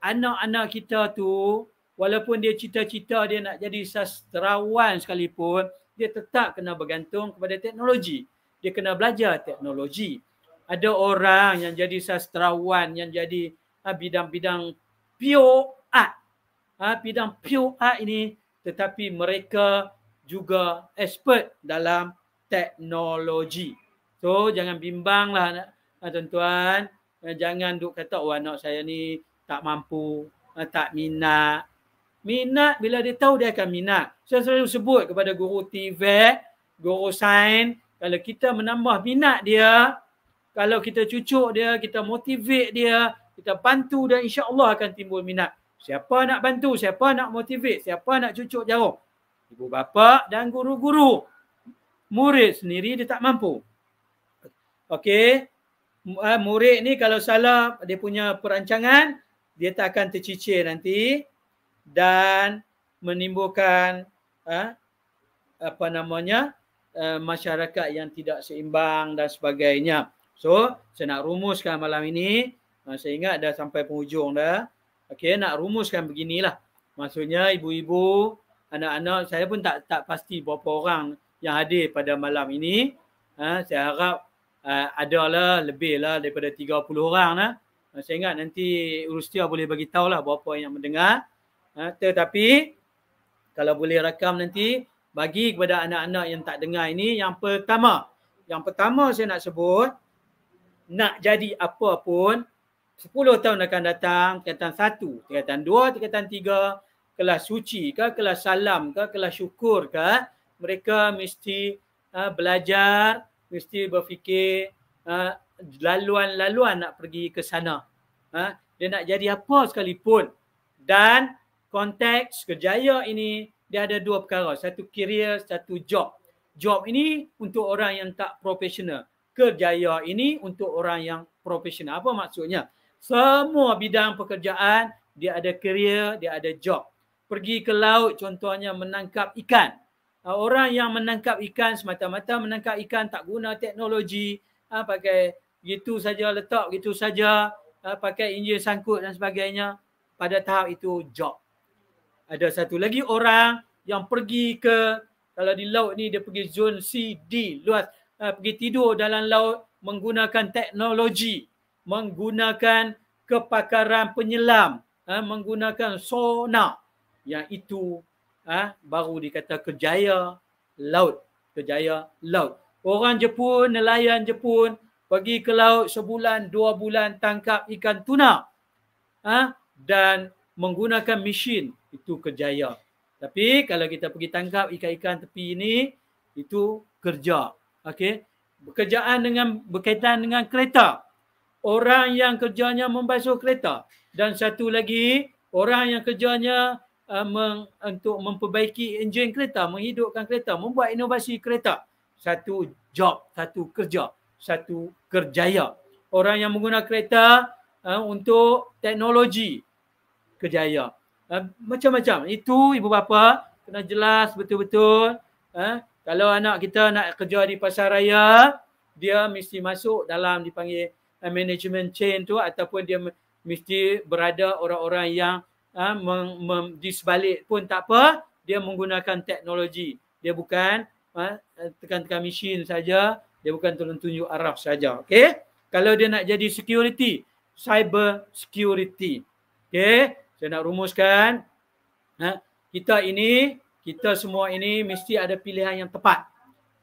anak-anak kita tu walaupun dia cita-cita dia nak jadi sastrawan sekalipun, dia tetap kena bergantung kepada teknologi. Dia kena belajar teknologi. Ada orang yang jadi sastrawan, yang jadi ha, bidang-bidang pure art. Ha, bidang pure art ini tetapi mereka juga expert dalam teknologi. So jangan bimbanglah ah, tuan-tuan. Eh, jangan duk kata oh, anak saya ni tak mampu, eh, tak minat. Minat bila dia tahu dia akan minat. Saya selalu sebut kepada guru TV, guru sain. Kalau kita menambah minat dia, kalau kita cucuk dia, kita motivate dia, kita bantu dan Allah akan timbul minat. Siapa nak bantu, siapa nak motivate, siapa nak cucuk jauh, Ibu bapa dan guru-guru murid sendiri dia tak mampu. Okey. Eh, murid ni kalau salah dia punya perancangan dia tak akan tercicir nanti dan menimbulkan eh, apa namanya eh, masyarakat yang tidak seimbang dan sebagainya. So saya nak rumuskan malam ini saya ingat dah sampai penghujung dah. Okey nak rumuskan beginilah. Maksudnya ibu-ibu, anak-anak saya pun tak tak pasti berapa orang yang hadir pada malam ini. Uh, saya harap uh, adalah lebih lah daripada 30 orang lah. Uh, saya ingat nanti Rustia boleh bagi tahu lah berapa yang mendengar. Uh, tetapi kalau boleh rakam nanti bagi kepada anak-anak yang tak dengar ini yang pertama. Yang pertama saya nak sebut nak jadi apa pun 10 tahun akan datang tingkatan 1, tingkatan 2, tingkatan 3 kelas suci ke, kelas salam ke, kelas syukur ke, mereka mesti uh, belajar, mesti berfikir uh, laluan-laluan nak pergi ke sana. Uh, dia nak jadi apa sekalipun. Dan konteks kerjaya ini dia ada dua perkara. Satu kerja, satu job. Job ini untuk orang yang tak profesional. Kerjaya ini untuk orang yang profesional. Apa maksudnya? Semua bidang pekerjaan dia ada kerja, dia ada job. Pergi ke laut contohnya menangkap ikan uh, orang yang menangkap ikan semata-mata menangkap ikan tak guna teknologi uh, pakai gitu saja letak gitu saja uh, pakai injil sangkut dan sebagainya pada tahap itu job ada satu lagi orang yang pergi ke kalau di laut ni dia pergi zone C D luas uh, pergi tidur dalam laut menggunakan teknologi menggunakan kepakaran penyelam uh, menggunakan sonar yang itu ah ha, baru dikata kejaya laut kejaya laut orang Jepun nelayan Jepun pergi ke laut sebulan dua bulan tangkap ikan tuna ah ha, dan menggunakan mesin itu kejaya tapi kalau kita pergi tangkap ikan-ikan tepi ini itu kerja okey Bekerjaan dengan berkaitan dengan kereta orang yang kerjanya membasuh kereta dan satu lagi orang yang kerjanya uh, meng, uh, untuk memperbaiki enjin kereta, menghidupkan kereta, membuat inovasi kereta. Satu job, satu kerja, satu kerjaya. Orang yang menggunakan kereta uh, untuk teknologi kerjaya. Uh, macam-macam. Itu ibu bapa kena jelas betul-betul. Uh, kalau anak kita nak kerja di pasar raya, dia mesti masuk dalam dipanggil uh, management chain tu ataupun dia mesti berada orang-orang yang ha, mem, mem, di sebalik pun tak apa dia menggunakan teknologi dia bukan ha, tekan-tekan mesin saja dia bukan tolong tunjuk araf saja okey kalau dia nak jadi security cyber security okey saya nak rumuskan ha, kita ini kita semua ini mesti ada pilihan yang tepat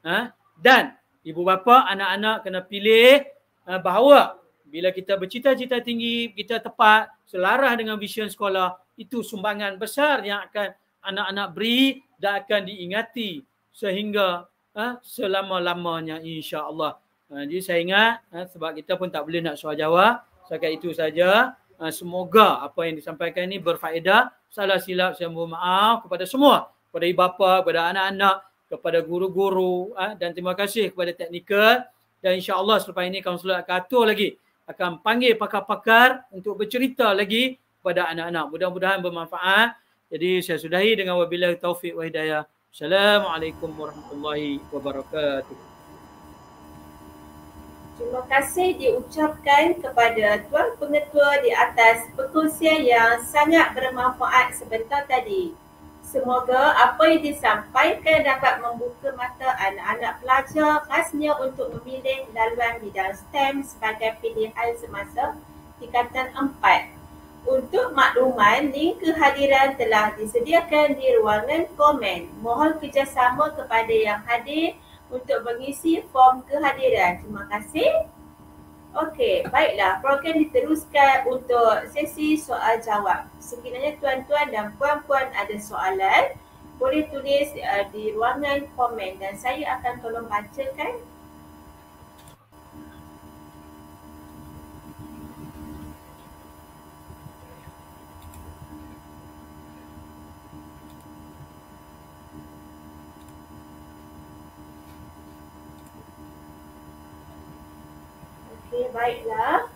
ha, dan ibu bapa anak-anak kena pilih ha, bahawa bila kita bercita-cita tinggi, kita tepat, selaras dengan vision sekolah, itu sumbangan besar yang akan anak-anak beri dan akan diingati sehingga uh, selama-lamanya insya-Allah. Uh, jadi saya ingat uh, sebab kita pun tak boleh nak soal jawab, sekat itu saja. Uh, semoga apa yang disampaikan ini berfaedah. Salah silap saya mohon maaf kepada semua, kepada ibu bapa, kepada anak-anak, kepada guru-guru uh, dan terima kasih kepada teknikal dan insya-Allah selepas ini kaunselor akan atur lagi akan panggil pakar-pakar untuk bercerita lagi kepada anak-anak. Mudah-mudahan bermanfaat. Jadi saya sudahi dengan wabillahi taufiq wa hidayah. Assalamualaikum warahmatullahi wabarakatuh. Terima kasih diucapkan kepada Tuan Pengetua di atas perkongsian yang sangat bermanfaat sebentar tadi. Semoga apa yang disampaikan dapat membuka mata anak-anak pelajar khasnya untuk memilih laluan bidang STEM sebagai pilihan semasa tingkatan 4. Untuk makluman, link kehadiran telah disediakan di ruangan komen. Mohon kerjasama kepada yang hadir untuk mengisi form kehadiran. Terima kasih. Okey, baiklah. Program diteruskan untuk sesi soal jawab. Sekiranya tuan-tuan dan puan-puan ada soalan, boleh tulis uh, di ruangan komen dan saya akan tolong bacakan Baiklah,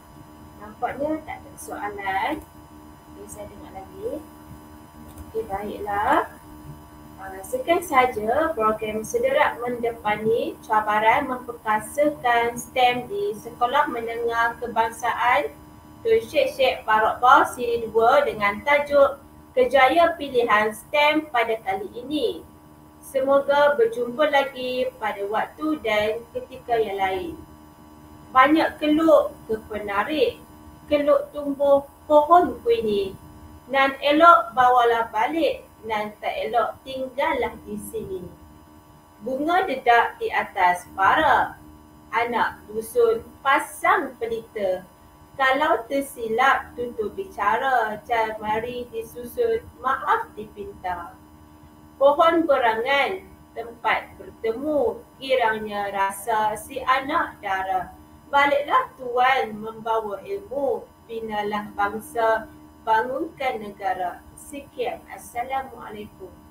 Nampaknya tak ada soalan. Okay, saya dengar lagi. Okey, baiklah. Ah, rasakan uh, saja program sederak mendepani cabaran memperkasakan STEM di Sekolah Menengah Kebangsaan Tun Syed Syed Farok Bal Siri 2 dengan tajuk Kejaya Pilihan STEM pada kali ini. Semoga berjumpa lagi pada waktu dan ketika yang lain banyak keluk ke penarik keluk tumbuh pohon kuini. Nan elok bawalah balik, nan tak elok tinggallah di sini. Bunga dedak di atas para, anak dusun pasang pelita. Kalau tersilap tutup bicara, jangan mari disusun maaf dipinta. Pohon berangan, tempat bertemu, kiranya rasa si anak darah baliklah tuan membawa ilmu, binalah bangsa, bangunkan negara. Sekian. Assalamualaikum.